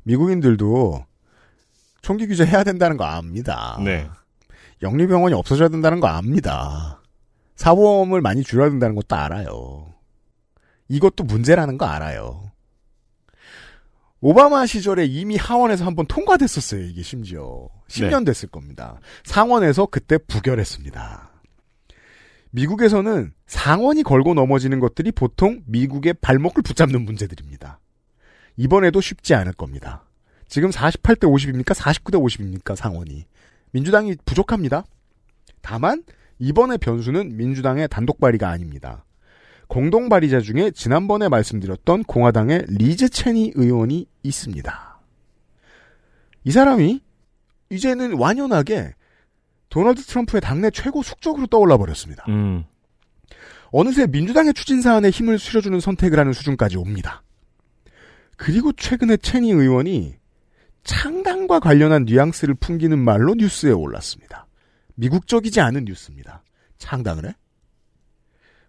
미국인들도 총기 규제 해야 된다는 거 압니다. 네. 영리병원이 없어져야 된다는 거 압니다. 사보험을 많이 줄여야 된다는 것도 알아요. 이것도 문제라는 거 알아요. 오바마 시절에 이미 하원에서 한 번 통과됐었어요. 이게 심지어 10년 네. 됐을 겁니다. 상원에서 그때 부결했습니다. 미국에서는 상원이 걸고 넘어지는 것들이 보통 미국의 발목을 붙잡는 문제들입니다. 이번에도 쉽지 않을 겁니다. 지금 48대 50입니까? 49대 50입니까? 상원이. 민주당이 부족합니다. 다만 이번의 변수는 민주당의 단독 발의가 아닙니다. 공동 발의자 중에 지난번에 말씀드렸던 공화당의 리즈 체니 의원이 있습니다. 이 사람이 이제는 완연하게 도널드 트럼프의 당내 최고 숙적으로 떠올라 버렸습니다. 음. 어느새 민주당의 추진 사안에 힘을 실어주는 선택을 하는 수준까지 옵니다. 그리고 최근에 체니 의원이 창당과 관련한 뉘앙스를 풍기는 말로 뉴스에 올랐습니다. 미국적이지 않은 뉴스입니다. 창당을 해?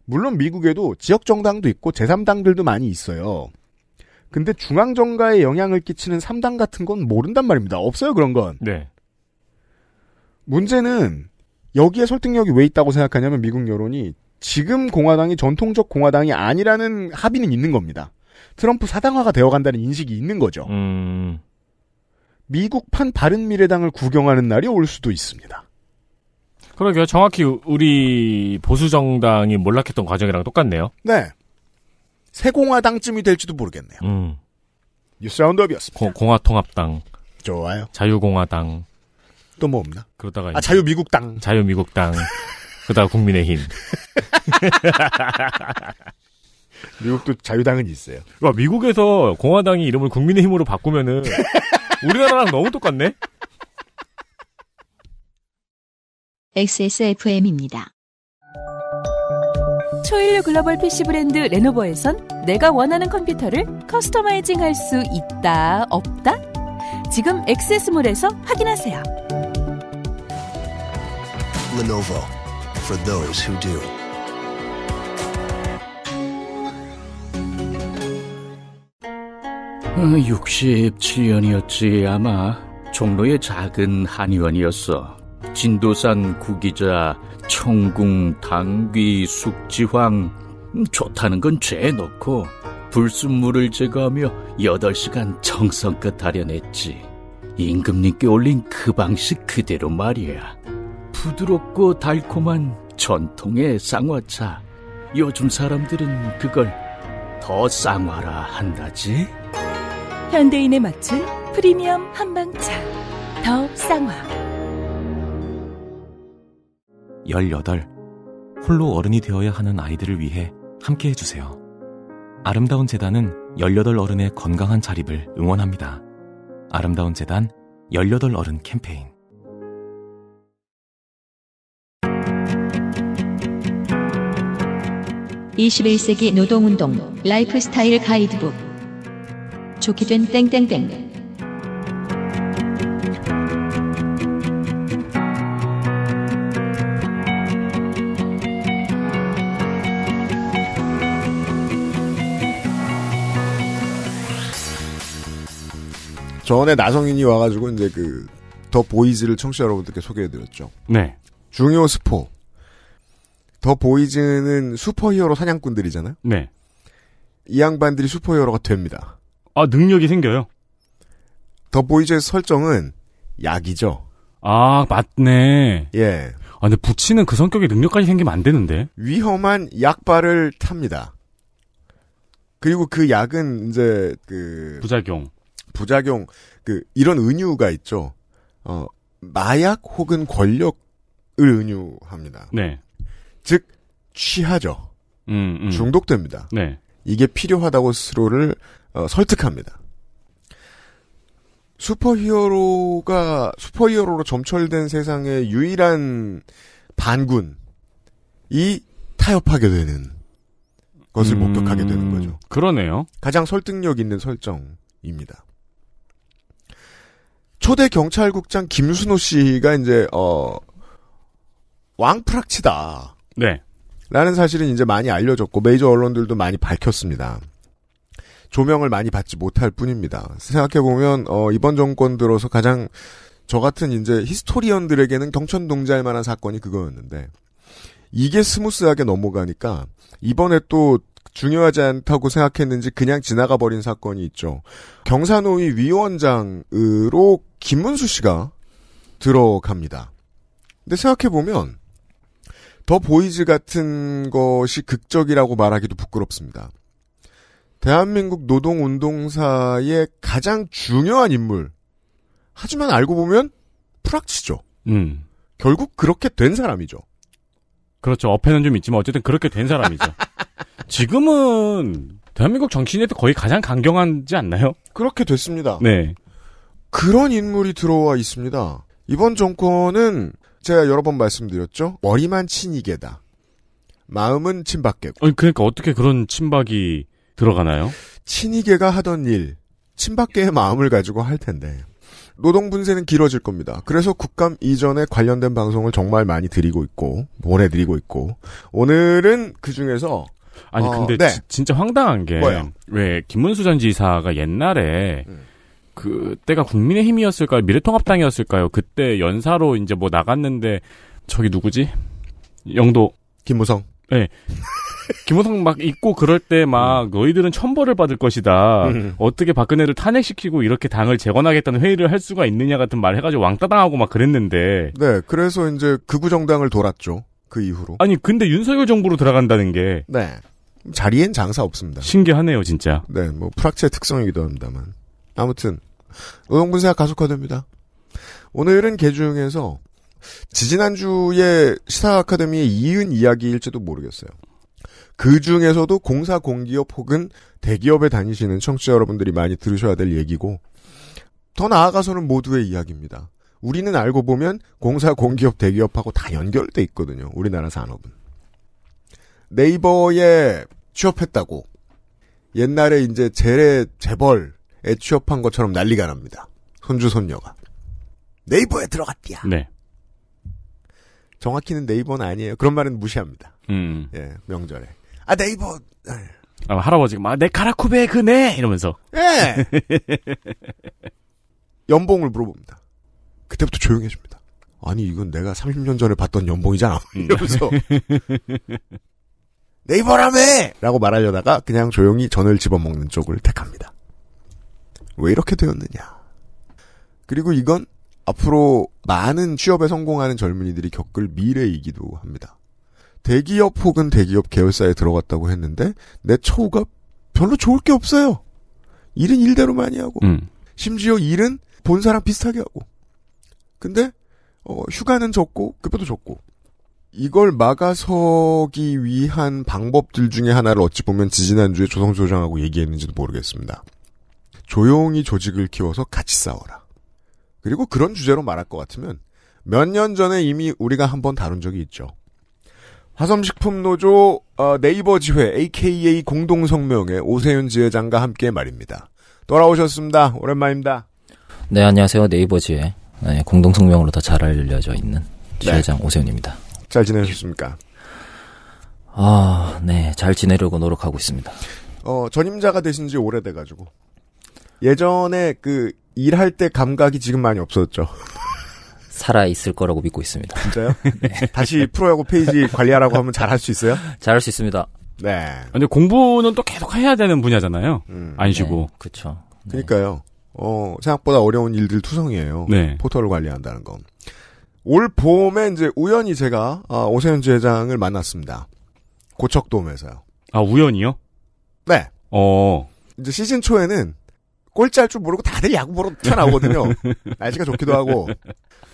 물론 미국에도 지역 정당도 있고 제3당들도 많이 있어요. 근데 중앙 정가에 영향을 끼치는 3당 같은 건 모른단 말입니다. 없어요, 그런 건. 네. 문제는 여기에 설득력이 왜 있다고 생각하냐면 미국 여론이 지금 공화당이 전통적 공화당이 아니라는 합의는 있는 겁니다. 트럼프 사당화가 되어간다는 인식이 있는 거죠. 음... 미국판 바른미래당을 구경하는 날이 올 수도 있습니다. 그러게요. 정확히 우리 보수 정당이 몰락했던 과정이랑 똑같네요. 네. 세공화당쯤이 될지도 모르겠네요. 음. 뉴스 라운드업이었습니다. 공, 화통합당 좋아요. 자유공화당. 또 뭐 없나? 그러다가 아 자유미국당. 자유미국당. 그다음 국민의힘. 미국도 자유당은 있어요. 와 미국에서 공화당이 이름을 국민의힘으로 바꾸면은 우리나라랑 너무 똑같네. XSFM입니다. 초일류 글로벌 PC 브랜드 레노버에선 내가 원하는 컴퓨터를 커스터마이징 할수 있다, 없다? 지금 XS몰에서 확인하세요. Lenovo for those who do. 67년이었지 어, 아마 종로의 작은 한의원이었어. 진도산 구기자, 청궁, 당귀, 숙지황 음, 좋다는 건 죄에 넣고 불순물을 제거하며 여덟 시간 정성껏 다려냈지. 임금님께 올린 그 방식 그대로 말이야. 부드럽고 달콤한 전통의 쌍화차. 요즘 사람들은 그걸 더 쌍화라 한다지. 현대인에 맞춘 프리미엄 한방차. 더 쌍화. 18. 홀로 어른이 되어야 하는 아이들을 위해 함께 해주세요. 아름다운 재단은 18 어른의 건강한 자립을 응원합니다. 아름다운 재단 18 어른 캠페인 (21세기 노동운동) 라이프스타일 가이드북 좋게 된 땡땡땡 전에 나성인이 와가지고 이제 그 더 보이즈를 청취자 여러분들께 소개해드렸죠. 네. 중요 스포. 더 보이즈는 슈퍼히어로 사냥꾼들이잖아요. 네. 이 양반들이 슈퍼히어로가 됩니다. 아 능력이 생겨요. 더 보이즈의 설정은 약이죠. 아 맞네. 예. 아 근데 부치는 그 성격의 능력까지 생기면 안 되는데. 위험한 약발을 탑니다. 그리고 그 약은 이제 그 부작용. 부작용, 그, 이런 은유가 있죠. 어, 마약 혹은 권력을 은유합니다. 네. 즉, 취하죠. 음, 음. 중독됩니다. 네. 이게 필요하다고 스스로를 어, 설득합니다. 슈퍼히어로가 슈퍼히어로로 점철된 세상의 유일한 반군이 타협하게 되는 것을 음, 목격하게 되는 거죠. 그러네요. 가장 설득력 있는 설정입니다. 초대 경찰국장 김순호 씨가 이제 어 왕프락치다. 네. 라는 사실은 이제 많이 알려졌고 메이저 언론들도 많이 밝혔습니다. 조명을 많이 받지 못할 뿐입니다. 생각해 보면 어, 이번 정권 들어서 가장 저 같은 이제 히스토리언들에게는 경천동자일 만한 사건이 그거였는데 이게 스무스하게 넘어가니까 이번에 또 중요하지 않다고 생각했는지 그냥 지나가 버린 사건이 있죠. 경산호위 위원장으로 김문수 씨가 들어갑니다. 근데 생각해 보면 더 보이즈 같은 것이 극적이라고 말하기도 부끄럽습니다. 대한민국 노동운동사의 가장 중요한 인물. 하지만 알고 보면 프락치죠. 음. 결국 그렇게 된 사람이죠. 그렇죠. 어폐는 좀 있지만 어쨌든 그렇게 된 사람이죠. 지금은 대한민국 정치인에도 거의 가장 강경하지 않나요? 그렇게 됐습니다. 네. 그런 인물이 들어와 있습니다. 이번 정권은 제가 여러 번 말씀드렸죠. 머리만 친이계다. 마음은 친박계고. 아니, 그러니까 어떻게 그런 친박이 들어가나요? 친이계가 하던 일, 친박계의 마음을 가지고 할 텐데. 노동 분쇄는 길어질 겁니다. 그래서 국감 이전에 관련된 방송을 정말 많이 드리고 있고, 보내드리고 있고, 오늘은 그 중에서 아니 어, 근데 네. 지, 진짜 황당한 게 왜 김문수 전 지사가 옛날에 음. 그때가 국민의힘이었을까요? 미래통합당이었을까요? 그때 연사로 이제 뭐 나갔는데 저기 누구지? 영도 김무성. 네. 김무성 막 있고 그럴 때막 음. 너희들은 천벌을 받을 것이다. 음. 어떻게 박근혜를 탄핵시키고 이렇게 당을 재건하겠다는 회의를 할 수가 있느냐 같은 말 해가지고 왕따당하고 막 그랬는데. 네, 그래서 이제 극우정당을 돌았죠. 그 이후로. 아니 근데 윤석열 정부로 들어간다는 게 네. 자리엔 장사 없습니다. 신기하네요, 진짜. 네, 뭐 프락체 특성이기도 합니다만. 아무튼 의용분쇄학 가속화됩니다. 오늘은 개중에서 지지난주에 시사 아카데미의 이은 이야기일지도 모르겠어요. 그 중에서도 공사 공기업 혹은 대기업에 다니시는 청취자 여러분들이 많이 들으셔야 될 얘기고 더 나아가서는 모두의 이야기입니다. 우리는 알고 보면 공사, 공기업, 대기업하고 다 연결돼 있거든요. 우리나라 산업은. 네이버에 취업했다고 옛날에 이제 재래 재벌에 취업한 것처럼 난리가 납니다. 손주 손녀가 네이버에 들어갔디야. 네. 정확히는 네이버는 아니에요. 그런 말은 무시합니다. 음. 예, 명절에. 아 네이버. 아, 아 할아버지가 막 내 카라쿠베 그네 이러면서. 예. 연봉을 물어봅니다. 그때부터 조용해집니다. 아니 이건 내가 30년 전에 봤던 연봉이잖아. 이러면서 네이버라며! 라고 말하려다가 그냥 조용히 전을 집어먹는 쪽을 택합니다. 왜 이렇게 되었느냐. 그리고 이건 앞으로 많은 취업에 성공하는 젊은이들이 겪을 미래이기도 합니다. 대기업 혹은 대기업 계열사에 들어갔다고 했는데 내 처우가 별로 좋을 게 없어요. 일은 일대로 많이 하고 음. 심지어 일은 본사랑 비슷하게 하고 근데 어, 휴가는 적고 급여도 적고 이걸 막아서기 위한 방법들 중에 하나를 어찌 보면 지지난주에 조성조 장하고 얘기했는지도 모르겠습니다. 조용히 조직을 키워서 같이 싸워라. 그리고 그런 주제로 말할 것 같으면 몇 년 전에 이미 우리가 한 번 다룬 적이 있죠. 화성식품노조 어, 네이버 지회 AKA 공동성명의 오세윤 지회장과 함께 말입니다. 돌아오셨습니다. 오랜만입니다. 네, 안녕하세요. 네이버 지회 네, 공동성명으로 더 잘 알려져 있는 네. 주회장 네. 오세훈입니다. 잘 지내셨습니까? 아, 네, 잘 지내려고 노력하고 있습니다. 어, 전임자가 되신 지 오래돼가지고. 예전에 그, 일할 때 감각이 지금 많이 없어졌죠. 살아있을 거라고 믿고 있습니다. 진짜요? 네. 다시 프로야구 페이지 관리하라고 하면 잘할 수 있어요? 잘할 수 있습니다. 네. 근데 공부는 또 계속 해야 되는 분야잖아요. 음. 안 쉬고. 네, 그쵸. 네. 그니까요. 어, 생각보다 어려운 일들 투성이에요. 네. 포털을 관리한다는 건. 올 봄에 이제 우연히 제가 아, 오세훈 지회장을 만났습니다. 고척돔에서요. 아우연이요 네. 어. 이제 시즌 초에는 꼴찌할 줄 모르고 다들 야구 보러 튀어나오거든요. 날씨가 좋기도 하고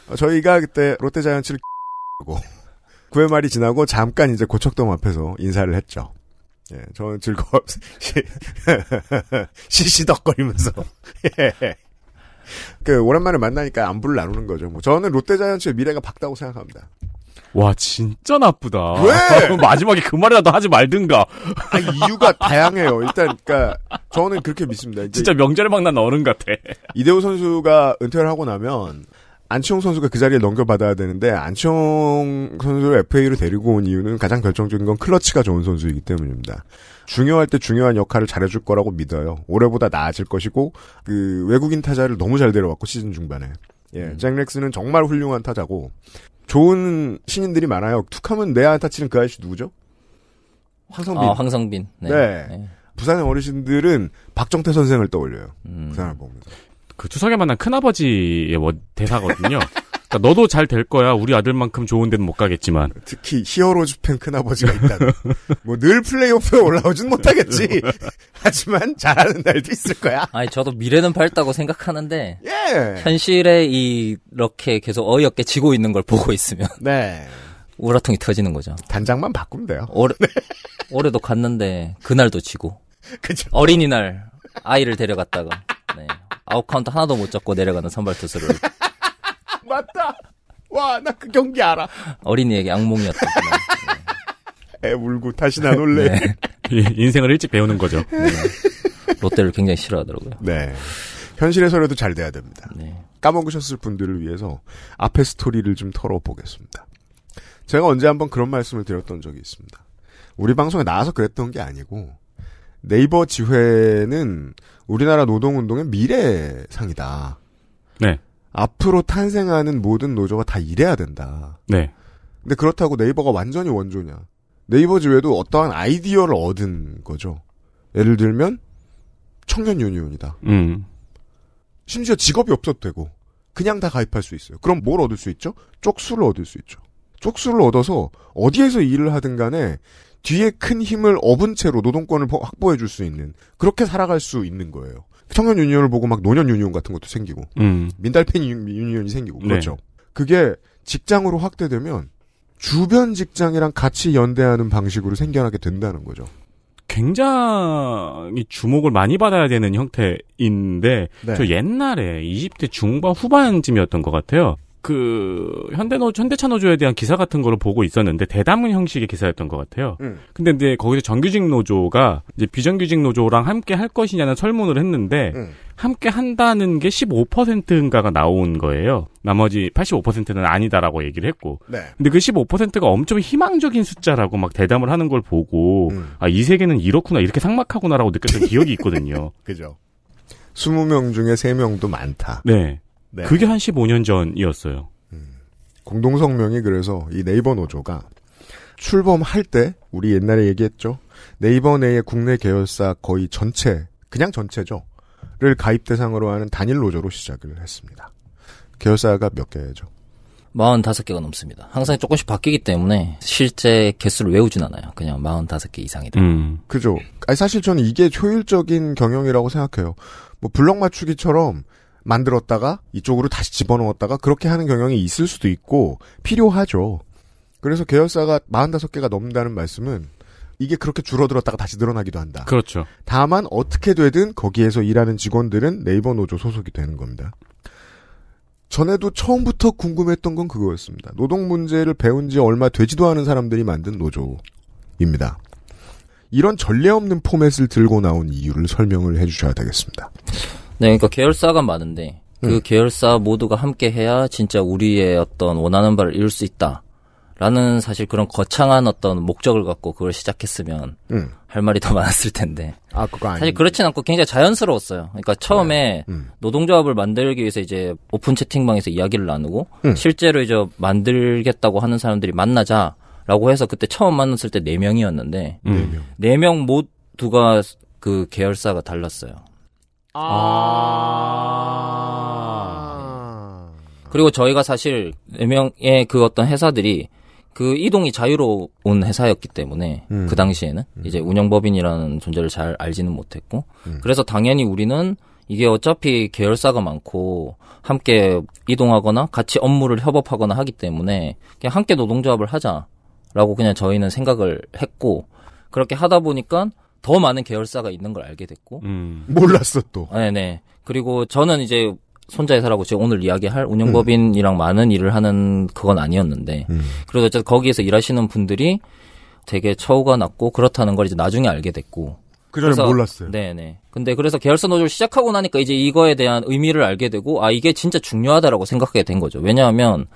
어, 저희가 그때 롯데자이언츠를 고 9회 말이 지나고 잠깐 이제 고척돔 앞에서 인사를 했죠. 예, 저는 즐거워, 시, 시시덕거리면서. 예. 그, 오랜만에 만나니까 안부를 나누는 거죠. 뭐, 저는 롯데자이언츠의 미래가 밝다고 생각합니다. 와, 진짜 나쁘다. 왜? 마지막에 그 말이라도 하지 말든가. 아 이유가 다양해요. 일단, 그니까, 저는 그렇게 믿습니다. 진짜 명절에 막난 어른 같아. 이대호 선수가 은퇴를 하고 나면, 안치홍 선수가 그자리에 넘겨받아야 되는데 안치홍 선수를 FA로 데리고 온 이유는 가장 결정적인 건 클러치가 좋은 선수이기 때문입니다. 중요할 때 중요한 역할을 잘해줄 거라고 믿어요. 올해보다 나아질 것이고 그 외국인 타자를 너무 잘 데려왔고 시즌 중반에 예, 음. 잭 렉스는 정말 훌륭한 타자고 좋은 신인들이 많아요. 툭하면 내 안타 치는 그 아저씨 누구죠? 황성빈. 아, 황성빈. 네. 네. 네. 부산의 어르신들은 박정태 선생을 떠올려요. 음. 그 사람을 보면서. 그 추석에 만난 큰아버지의 대사거든요. 그러니까 너도 잘 될 거야. 우리 아들만큼 좋은 데는 못 가겠지만. 특히 히어로즈 팬 큰아버지가 있다. 뭐늘 플레이오프에 올라오진 못하겠지. 하지만 잘하는 날도 있을 거야. 아니 저도 미래는 밝다고 생각하는데 예. 현실에 이렇게 계속 어이없게 지고 있는 걸 보고 있으면 네. 우라통이 터지는 거죠. 단장만 바꾸면 돼요. 올해, 네. 올해도 갔는데 그날도 지고 그쵸. 어린이날 아이를 데려갔다가 네. 아웃카운트 하나도 못 잡고 내려가는 선발 투수를. 맞다. 와, 나 그 경기 알아. 어린이에게 악몽이었다. 애 울고 다시 나 놀래. 네. 인생을 일찍 배우는 거죠. 네. 네. 롯데를 굉장히 싫어하더라고요. 네. 현실에서라도 잘 돼야 됩니다. 네. 까먹으셨을 분들을 위해서 앞에 스토리를 좀 털어보겠습니다. 제가 언제 한번 그런 말씀을 드렸던 적이 있습니다. 우리 방송에 나와서 그랬던 게 아니고 네이버 지회는 우리나라 노동운동의 미래상이다. 네. 앞으로 탄생하는 모든 노조가 다 이래야 된다. 네. 근데 그렇다고 네이버가 완전히 원조냐? 네이버 지회도 어떠한 아이디어를 얻은 거죠. 예를 들면 청년 유니온이다. 음. 심지어 직업이 없어도 되고 그냥 다 가입할 수 있어요. 그럼 뭘 얻을 수 있죠? 쪽수를 얻을 수 있죠. 쪽수를 얻어서 어디에서 일을 하든 간에 뒤에 큰 힘을 업은 채로 노동권을 확보해 줄 수 있는 그렇게 살아갈 수 있는 거예요. 청년 유니온을 보고 막 노년 유니온 같은 것도 생기고 음. 민달팬 유니온이 생기고 네. 그렇죠. 그게 직장으로 확대되면 주변 직장이랑 같이 연대하는 방식으로 생겨나게 된다는 거죠. 굉장히 주목을 많이 받아야 되는 형태인데 네. 저 옛날에 20대 중반 후반쯤이었던 것 같아요. 그 현대노 현대차 노조에 대한 기사 같은 거를 보고 있었는데 대담은 형식의 기사였던 것 같아요. 음. 근데 이제 거기서 정규직 노조가 이제 비정규직 노조랑 함께 할 것이냐는 설문을 했는데 음. 함께 한다는 게 15%인가가 나온 거예요. 나머지 85%는 아니다라고 얘기를 했고. 네. 근데 그 15%가 엄청 희망적인 숫자라고 막 대담을 하는 걸 보고 음. 아, 이 세계는 이렇구나. 이렇게 삭막하구나라고 느꼈던 기억이 있거든요. 그죠. 20명 중에 3명도 많다. 네. 네. 그게 한 15년 전이었어요. 음. 공동성명이 그래서 이 네이버 노조가 출범할 때 우리 옛날에 얘기했죠. 네이버 내의 국내 계열사 거의 전체 그냥 전체죠. 를 가입 대상으로 하는 단일 노조로 시작을 했습니다. 계열사가 몇 개죠? 45개가 넘습니다. 항상 조금씩 바뀌기 때문에 실제 개수를 외우진 않아요. 그냥 45개 이상이 돼요. 음. 그죠. 아니, 사실 저는 이게 효율적인 경영이라고 생각해요. 뭐 블럭 맞추기처럼 만들었다가 이쪽으로 다시 집어넣었다가 그렇게 하는 경향이 있을 수도 있고 필요하죠. 그래서 계열사가 45개가 넘는다는 말씀은 이게 그렇게 줄어들었다가 다시 늘어나기도 한다. 그렇죠. 다만 어떻게 되든 거기에서 일하는 직원들은 네이버 노조 소속이 되는 겁니다. 전에도 처음부터 궁금했던 건 그거였습니다. 노동 문제를 배운 지 얼마 되지도 않은 사람들이 만든 노조입니다. 이런 전례 없는 포맷을 들고 나온 이유를 설명을 해주셔야 되겠습니다. 네, 그러니까 계열사가 많은데 그 음. 계열사 모두가 함께 해야 진짜 우리의 어떤 원하는 바를 이룰 수 있다. 라는 사실 그런 거창한 어떤 목적을 갖고 그걸 시작했으면 음. 할 말이 더 많았을 텐데. 아, 그거 사실 그렇진 않고 굉장히 자연스러웠어요. 그러니까 처음에 네. 음. 노동조합을 만들기 위해서 이제 오픈 채팅방에서 이야기를 나누고 음. 실제로 이제 만들겠다고 하는 사람들이 만나자 라고 해서 그때 처음 만났을 때 4명이었는데 4명 음. 모두가 그 계열사가 달랐어요. 아. 아. 그리고 저희가 사실 4 명의 예, 그 어떤 회사들이 그 이동이 자유로운 회사였기 때문에 음. 그 당시에는 음. 이제 운영법인이라는 존재를 잘 알지는 못했고 음. 그래서 당연히 우리는 이게 어차피 계열사가 많고 함께 이동하거나 같이 업무를 협업하거나 하기 때문에 그냥 함께 노동조합을 하자라고 그냥 저희는 생각을 했고 그렇게 하다 보니까 더 많은 계열사가 있는 걸 알게 됐고. 음. 몰랐어 또. 네네. 그리고 저는 이제 손자 회사라고 제가 오늘 이야기할 운영법인이랑 음. 많은 일을 하는 그건 아니었는데. 음. 그래도 어쨌든 거기에서 일하시는 분들이 되게 처우가 낮고 그렇다는 걸 이제 나중에 알게 됐고. 그 그래서 몰랐어요. 네네. 근데 그래서 계열사 노조를 시작하고 나니까 이제 이거에 대한 의미를 알게 되고 아 이게 진짜 중요하다라고 생각하게 된 거죠. 왜냐하면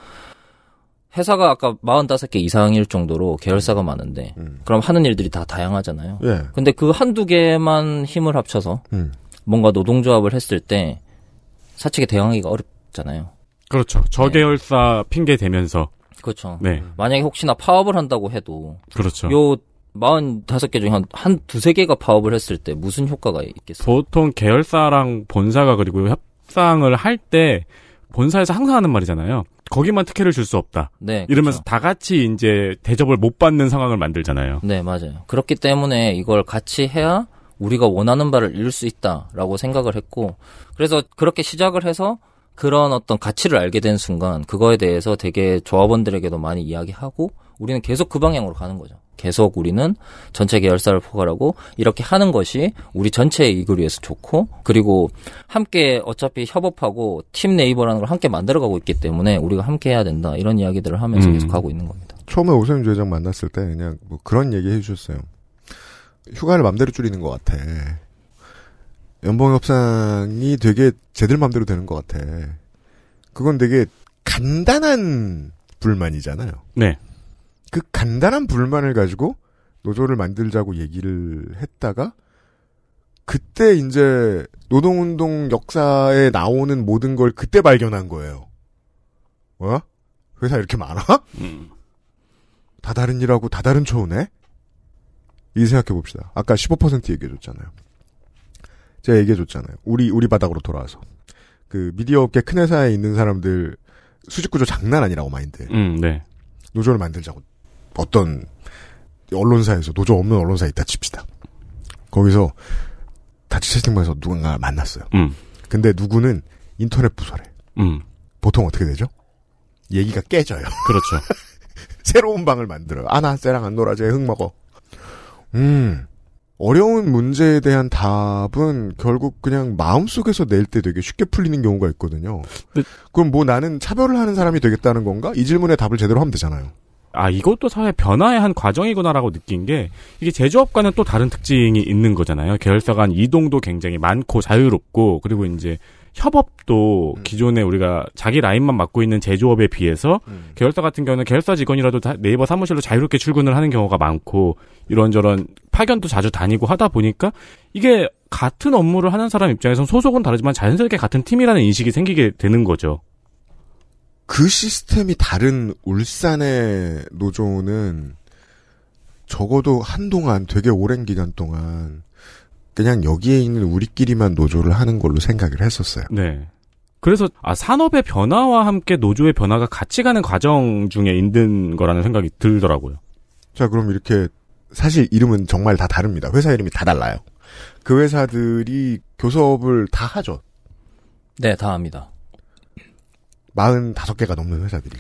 회사가 아까 45개 이상일 정도로 계열사가 많은데 음. 음. 그럼 하는 일들이 다 다양하잖아요. 예. 근데 그 한두 개만 힘을 합쳐서 음. 뭔가 노동조합을 했을 때 사측에 대응하기가 어렵잖아요. 그렇죠. 저계열사 네. 핑계 대면서 그렇죠. 네. 만약에 혹시나 파업을 한다고 해도 그렇죠. 요 45개 중에 한, 한 두세 개가 파업을 했을 때 무슨 효과가 있겠어요? 보통 계열사랑 본사가 그리고 협상을 할때 본사에서 항상 하는 말이잖아요. 거기만 특혜를 줄 수 없다. 네, 이러면서 그렇죠. 다 같이 이제 대접을 못 받는 상황을 만들잖아요. 네, 맞아요. 그렇기 때문에 이걸 같이 해야 우리가 원하는 바를 이룰 수 있다라고 생각을 했고 그래서 그렇게 시작을 해서 그런 어떤 가치를 알게 된 순간 그거에 대해서 되게 조합원들에게도 많이 이야기하고 우리는 계속 그 방향으로 가는 거죠. 계속 우리는 전체 계열사를 포괄하고 이렇게 하는 것이 우리 전체 이익을 위해서 좋고 그리고 함께 어차피 협업하고 팀 네이버라는 걸 함께 만들어가고 있기 때문에 우리가 함께 해야 된다 이런 이야기들을 하면서 음. 계속 하고 있는 겁니다. 처음에 오세훈 회장 만났을 때 그냥 뭐 그런 얘기 해주셨어요. 휴가를 맘대로 줄이는 것 같아. 연봉 협상이 되게 제들 맘대로 되는 것 같아. 그건 되게 간단한 불만이잖아요. 네. 그 간단한 불만을 가지고 노조를 만들자고 얘기를 했다가 그때 이제 노동운동 역사에 나오는 모든 걸 그때 발견한 거예요. 뭐야? 어? 회사 이렇게 많아? 음. 다 다른 일하고 다 다른 초우네? 이 생각해 봅시다. 아까 15% 얘기해 줬잖아요. 제가 얘기해 줬잖아요. 우리 우리 바닥으로 돌아와서 그 미디어 업계 큰 회사에 있는 사람들 수직 구조 장난 아니라고 마인드. 음, 네. 노조를 만들자고 어떤 언론사에서 노조 없는 언론사 있다 칩시다. 거기서 다치 채팅방에서 누군가 만났어요. 음. 근데 누구는 인터넷 부서래. 음. 보통 어떻게 되죠? 얘기가 깨져요. 그렇죠. 새로운 방을 만들어요. 아, 나 쟤랑 안 놀아, 쟤흙 먹어. 음. 어려운 문제에 대한 답은 결국 그냥 마음속에서 낼 때 되게 쉽게 풀리는 경우가 있거든요. 네. 그럼 뭐 나는 차별을 하는 사람이 되겠다는 건가? 이 질문에 답을 제대로 하면 되잖아요. 아 이것도 사회 변화의 한 과정이구나라고 느낀 게 이게 제조업과는 또 다른 특징이 있는 거잖아요. 계열사 간 이동도 굉장히 많고 자유롭고 그리고 이제 협업도 음. 기존에 우리가 자기 라인만 맡고 있는 제조업에 비해서 음. 계열사 같은 경우는 계열사 직원이라도 다 네이버 사무실로 자유롭게 출근을 하는 경우가 많고 이런저런 파견도 자주 다니고 하다 보니까 이게 같은 업무를 하는 사람 입장에선 소속은 다르지만 자연스럽게 같은 팀이라는 인식이 생기게 되는 거죠. 그 시스템이 다른 울산의 노조는 적어도 한동안 되게 오랜 기간 동안 그냥 여기에 있는 우리끼리만 노조를 하는 걸로 생각을 했었어요. 네. 그래서 아 산업의 변화와 함께 노조의 변화가 같이 가는 과정 중에 있는 거라는 생각이 들더라고요. 자, 그럼 이렇게 사실 이름은 정말 다 다릅니다. 회사 이름이 다 달라요. 그 회사들이 교섭을 다 하죠. 네, 다 합니다. 45개가 넘는 회사들이.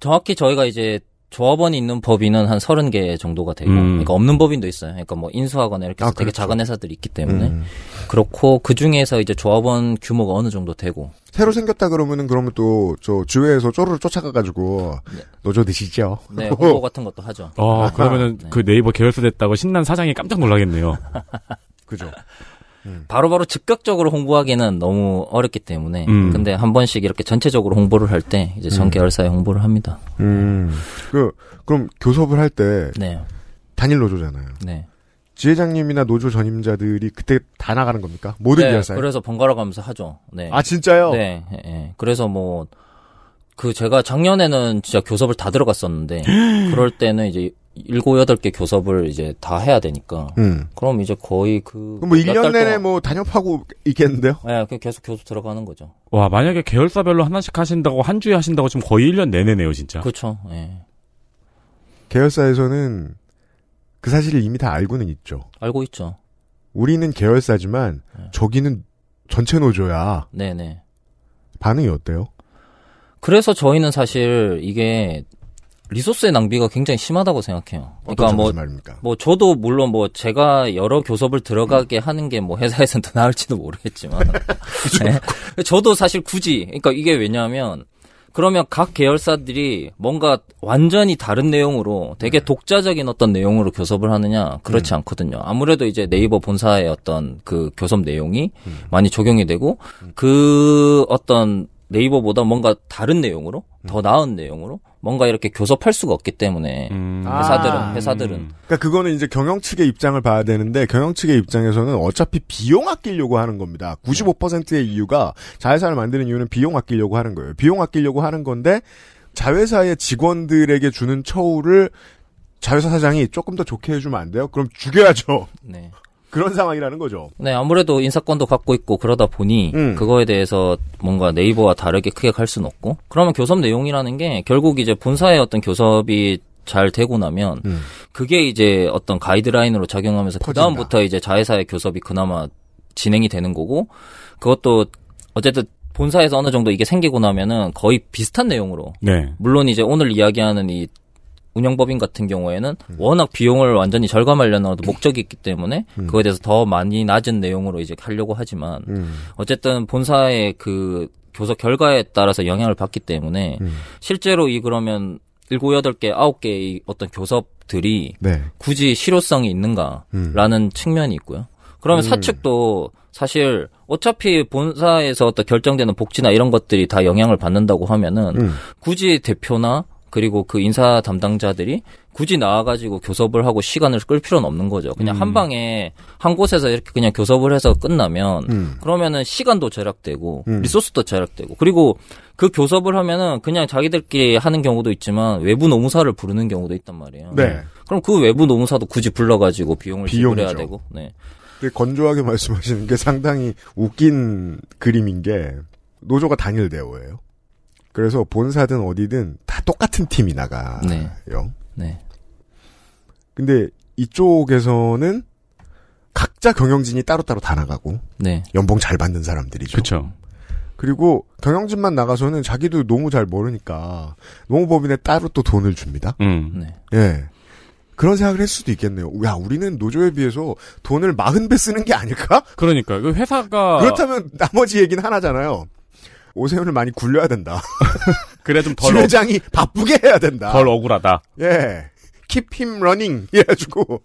정확히 저희가 이제 조합원이 있는 법인은 한 30개 정도가 되고, 음. 그러니까 없는 법인도 있어요. 그러니까 뭐 인수하거나 이렇게 아, 되게 그렇죠. 작은 회사들이 있기 때문에. 음. 그렇고, 그 중에서 이제 조합원 규모가 어느 정도 되고. 새로 생겼다 그러면은 그러면 또, 저, 주회에서 쪼르르 쫓아가가지고, 네. 노조 드시죠? 네, 홍보 같은 것도 하죠. 아, 그러면은 네. 그 네이버 계열사 됐다고 신난 사장이 깜짝 놀라겠네요. 그죠. 음. 바로바로 바로 즉각적으로 홍보하기는 너무 어렵기 때문에 음. 근데 한 번씩 이렇게 전체적으로 홍보를 할 때 이제 전 음. 계열사에 홍보를 합니다. 음. 그 그럼 교섭을 할때 네. 단일 노조잖아요. 네. 지회장님이나 노조 전임자들이 그때 다 나가는 겁니까? 모든 네, 계열사에? 그래서 번갈아 가면서 하죠. 네. 아 진짜요? 네. 네, 네. 그래서 뭐 그 제가 작년에는 진짜 교섭을 다 들어갔었는데 그럴 때는 이제 일곱 여덟 개 교섭을 이제 다 해야 되니까. 음. 그럼 이제 거의 그. 뭐 1년 내내 뭐 단협하고 있겠는데요? 예, 네, 계속 교섭 들어가는 거죠. 와, 만약에 계열사별로 하나씩 하신다고 한 주에 하신다고 지금 거의 1년 내내네요, 진짜. 그렇죠. 예. 계열사에서는 그 사실을 이미 다 알고는 있죠. 알고 있죠. 우리는 계열사지만 네. 저기는 전체 노조야. 네네. 반응이 어때요? 그래서 저희는 사실 이게 리소스의 낭비가 굉장히 심하다고 생각해요. 그러니까 뭐, 뭐 저도 물론 뭐 제가 여러 교섭을 들어가게 음. 하는 게 뭐 회사에선 더 나을지도 모르겠지만, 네. 저도 사실 굳이 그러니까 이게 왜냐하면 그러면 각 계열사들이 뭔가 완전히 다른 내용으로 되게 네. 독자적인 어떤 내용으로 교섭을 하느냐 그렇지 음. 않거든요. 아무래도 이제 네이버 본사의 어떤 그 교섭 내용이 음. 많이 적용이 되고 음. 그 어떤 네이버보다 뭔가 다른 내용으로 더 음. 나은 내용으로 뭔가 이렇게 교섭할 수가 없기 때문에 음. 회사들은 아. 회사들은 음. 그러니까 그거는 이제 경영 측의 입장을 봐야 되는데 경영 측의 입장에서는 어차피 비용 아끼려고 하는 겁니다. 95%의 이유가 자회사를 만드는 이유는 비용 아끼려고 하는 거예요. 비용 아끼려고 하는 건데 자회사의 직원들에게 주는 처우를 자회사 사장이 조금 더 좋게 해주면 안 돼요? 그럼 죽여야죠. 네. 그런 상황이라는 거죠. 네, 아무래도 인사권도 갖고 있고 그러다 보니 음. 그거에 대해서 뭔가 네이버와 다르게 크게 갈 수는 없고 그러면 교섭 내용이라는 게 결국 이제 본사의 어떤 교섭이 잘 되고 나면 음. 그게 이제 어떤 가이드라인으로 작용하면서 그 다음부터 이제 자회사의 교섭이 그나마 진행이 되는 거고 그것도 어쨌든 본사에서 어느 정도 이게 생기고 나면은 거의 비슷한 내용으로 네. 물론 이제 오늘 이야기하는 이 운영법인 같은 경우에는 음. 워낙 비용을 완전히 절감하려는 목적이 있기 때문에 음. 음. 그거에 대해서 더 많이 낮은 내용으로 이제 하려고 하지만 음. 어쨌든 본사의 그 교섭 결과에 따라서 영향을 받기 때문에 음. 실제로 이 그러면 일곱 여덟 개 아홉 개의 어떤 교섭들이 네. 굳이 실효성이 있는가라는 음. 측면이 있고요. 그러면 사측도 사실 어차피 본사에서 어떤 결정되는 복지나 이런 것들이 다 영향을 받는다고 하면은 굳이 대표나 그리고 그 인사 담당자들이 굳이 나와가지고 교섭을 하고 시간을 끌 필요는 없는 거죠. 그냥 음. 한 방에 한 곳에서 이렇게 그냥 교섭을 해서 끝나면 음. 그러면은 시간도 절약되고 음. 리소스도 절약되고 그리고 그 교섭을 하면은 그냥 자기들끼리 하는 경우도 있지만 외부 노무사를 부르는 경우도 있단 말이에요. 네. 그럼 그 외부 노무사도 굳이 불러가지고 비용을 지불해야 되고. 네. 건조하게 말씀하시는 게 상당히 웃긴 그림인 게 노조가 단일 대우예요. 그래서 본사든 어디든 다 똑같은 팀이 네. 나가요. 네. 네. 근데 이쪽에서는 각자 경영진이 따로따로 다 나가고 네. 연봉 잘 받는 사람들이죠. 그렇죠. 그리고 경영진만 나가서는 자기도 너무 잘 모르니까 노무법인에 따로 또 돈을 줍니다. 음. 네. 네. 예. 그런 생각을 할 수도 있겠네요. 야, 우리는 노조에 비해서 돈을 마흔 배 쓰는 게 아닐까? 그러니까 회사가 그렇다면 나머지 얘기는 하나잖아요. 오세훈을 많이 굴려야 된다. 그래 좀덜 회장이 어... 바쁘게 해야 된다. 덜 억울하다. 예, keep him running 해가지고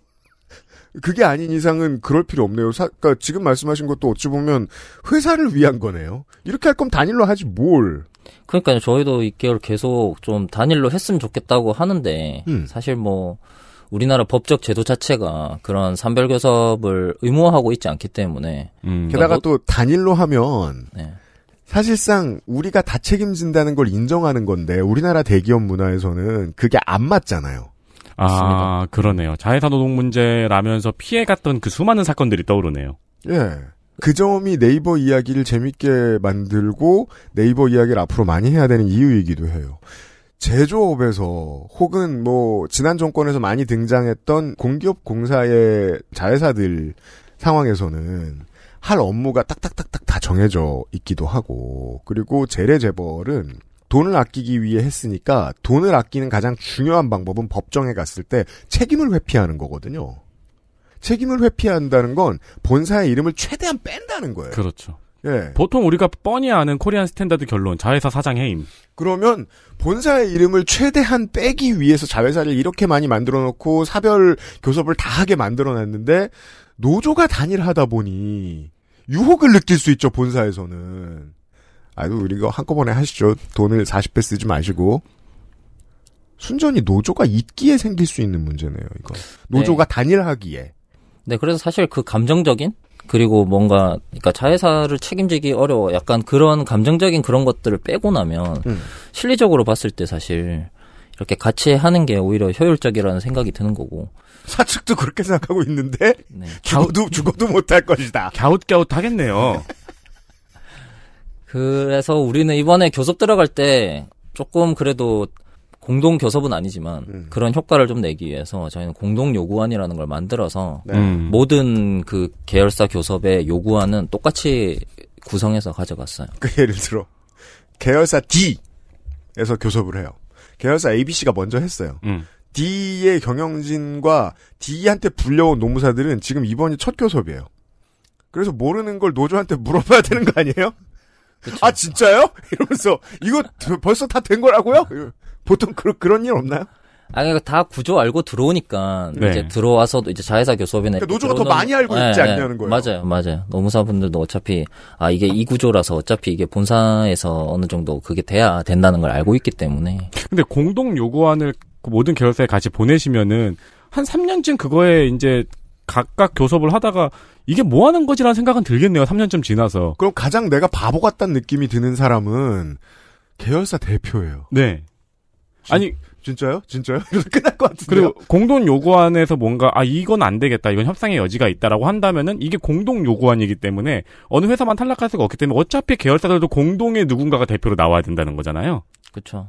그게 아닌 이상은 그럴 필요 없네요. 사, 그러니까 지금 말씀하신 것도 어찌 보면 회사를 위한 거네요. 이렇게 할 거면 단일로 하지 뭘? 그러니까요. 저희도 6개월 계속 좀 단일로 했으면 좋겠다고 하는데 음. 사실 뭐 우리나라 법적 제도 자체가 그런 산별교섭을 의무화하고 있지 않기 때문에 음. 게다가 그러니까 뭐 또 단일로 하면 네. 사실상 우리가 다 책임진다는 걸 인정하는 건데 우리나라 대기업 문화에서는 그게 안 맞잖아요. 아, 맞습니다. 그러네요. 자회사 노동 문제라면서 피해갔던 그 수많은 사건들이 떠오르네요. 예. 그 점이 네이버 이야기를 재밌게 만들고 네이버 이야기를 앞으로 많이 해야 되는 이유이기도 해요. 제조업에서 혹은 뭐 지난 정권에서 많이 등장했던 공기업 공사의 자회사들 상황에서는 할 업무가 딱딱딱딱 다 정해져 있기도 하고 그리고 재래 재벌은 돈을 아끼기 위해 했으니까 돈을 아끼는 가장 중요한 방법은 법정에 갔을 때 책임을 회피하는 거거든요. 책임을 회피한다는 건 본사의 이름을 최대한 뺀다는 거예요. 그렇죠. 예. 보통 우리가 뻔히 아는 코리안 스탠다드 결론, 자회사 사장 해임. 그러면 본사의 이름을 최대한 빼기 위해서 자회사를 이렇게 많이 만들어 놓고 사별 교섭을 다 하게 만들어 놨는데 노조가 단일하다 보니 유혹을 느낄 수 있죠 본사에서는. 아유 우리 이거 한꺼번에 하시죠. 돈을 40배 쓰지 마시고. 순전히 노조가 있기에 생길 수 있는 문제네요, 이거. 네. 노조가 네. 단일하기에. 네, 그래서 사실 그 감정적인 그리고 뭔가 그러니까 자회사를 책임지기 어려워 약간 그런 감정적인 그런 것들을 빼고 나면 음. 실리적으로 봤을 때 사실 이렇게 같이 하는 게 오히려 효율적이라는 생각이 드는 거고 사측도 그렇게 생각하고 있는데 네. 죽어도 갸웃, 죽어도 못할 것이다. 갸웃갸웃 하겠네요. 그래서 우리는 이번에 교섭 들어갈 때 조금 그래도 공동 교섭은 아니지만 음. 그런 효과를 좀 내기 위해서 저희는 공동 요구안이라는 걸 만들어서 네. 음. 모든 그 계열사 교섭의 요구안은 똑같이 구성해서 가져갔어요. 그 예를 들어 계열사 D에서 교섭을 해요. 계열사 ABC가 먼저 했어요. 음. D의 경영진과 D한테 불려온 노무사들은 지금 이번이 첫 교섭이에요. 그래서 모르는 걸 노조한테 물어봐야 되는 거 아니에요? 그쵸. 아 진짜요? 이러면서 이거 벌써 다 된 거라고요? 보통 그, 그런 일 없나요? 아니 그러니까 다 구조 알고 들어오니까 네. 이제 들어와서도 이제 자회사 교섭이나 그러니까 노조가 들어오는... 더 많이 알고 네, 있지 네. 않냐는 거예요. 맞아요, 맞아요. 노무사분들도 어차피 아 이게 이 구조라서 어차피 이게 본사에서 어느 정도 그게 돼야 된다는 걸 알고 있기 때문에. 근데 공동 요구안을 그 모든 계열사에 같이 보내시면은 한 3년쯤 그거에 이제 각각 교섭을 하다가 이게 뭐 하는 거지라는 생각은 들겠네요. 3년쯤 지나서. 그럼 가장 내가 바보 같다는 느낌이 드는 사람은 계열사 대표예요. 네. 아니 진짜요? 진짜요? 끝날 것 같은데. 그리고 공동 요구안에서 뭔가 아 이건 안 되겠다. 이건 협상의 여지가 있다라고 한다면은 이게 공동 요구안이기 때문에 어느 회사만 탈락할 수가 없기 때문에 어차피 계열사들도 공동의 누군가가 대표로 나와야 된다는 거잖아요. 그렇죠.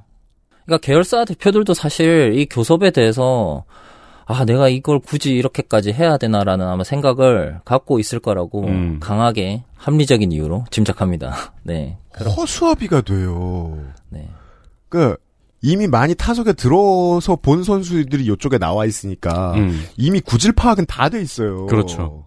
그러니까 계열사 대표들도 사실 이 교섭에 대해서 아 내가 이걸 굳이 이렇게까지 해야 되나라는 아마 생각을 갖고 있을 거라고 음. 강하게 합리적인 이유로 짐작합니다. 네. 허수아비가 돼요. 네. 그 이미 많이 타석에 들어서 본 선수들이 이쪽에 나와 있으니까 음. 이미 구질 파악은 다 돼 있어요. 그렇죠.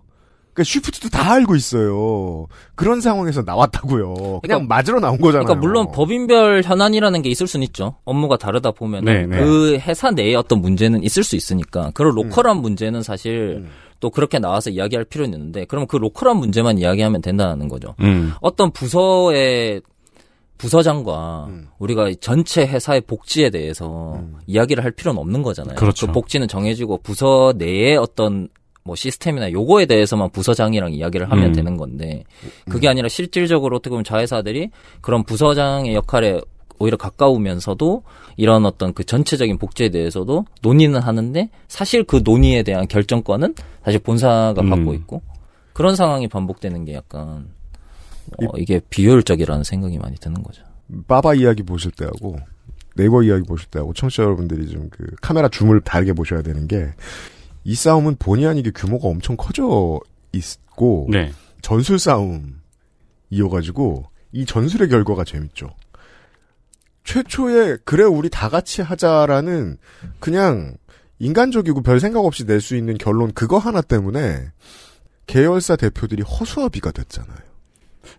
그러니까 쉬프트도 다 알고 있어요. 그런 상황에서 나왔다고요. 그냥 그러니까, 맞으러 나온 거잖아요. 그러니까 물론 법인별 현안이라는 게 있을 수는 있죠. 업무가 다르다 보면 네, 네. 그 회사 내에 어떤 문제는 있을 수 있으니까 그런 음. 로컬한 음. 문제는 사실 음. 또 그렇게 나와서 이야기할 필요는 있는데 그러면그 로컬한 문제만 이야기하면 된다는 거죠. 음. 어떤 부서의 부서장과 음. 우리가 전체 회사의 복지에 대해서 음. 이야기를 할 필요는 없는 거잖아요. 그렇죠. 그 복지는 정해지고 부서 내에 어떤 뭐 시스템이나 요거에 대해서만 부서장이랑 이야기를 하면 음. 되는 건데 음. 그게 아니라 실질적으로 어떻게 보면 자회사들이 그런 부서장의 역할에 오히려 가까우면서도 이런 어떤 그 전체적인 복제에 대해서도 논의는 하는데 사실 그 논의에 대한 결정권은 사실 본사가 음. 갖고 있고 그런 상황이 반복되는 게 약간 어, 이게 비효율적이라는 생각이 많이 드는 거죠. 빠바 이야기 보실 때하고 네이버 이야기 보실 때하고 청취자 여러분들이 좀 그 카메라 줌을 달게 보셔야 되는 게이 싸움은 본의 아니게 규모가 엄청 커져 있고 네. 전술 싸움 이어가지고 이 전술의 결과가 재밌죠. 최초의 그래 우리 다 같이 하자라는 그냥 인간적이고 별 생각 없이 낼 수 있는 결론 그거 하나 때문에 계열사 대표들이 허수아비가 됐잖아요.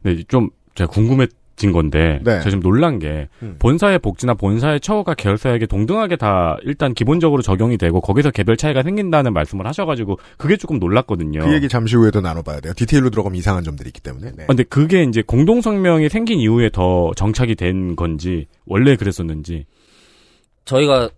네, 좀 제가 궁금했 진 건데 네. 제가 지금 놀란 게 음. 본사의 복지나 본사의 처우가 계열사에게 동등하게 다 일단 기본적으로 적용이 되고 거기서 개별 차이가 생긴다는 말씀을 하셔가지고 그게 조금 놀랐거든요. 그 얘기 잠시 후에도 나눠봐야 돼요. 디테일로 들어가면 이상한 점들이 있기 때문에. 네. 아, 근데 그게 이제 공동성명이 생긴 이후에 더 정착이 된 건지 원래 그랬었는지 저희가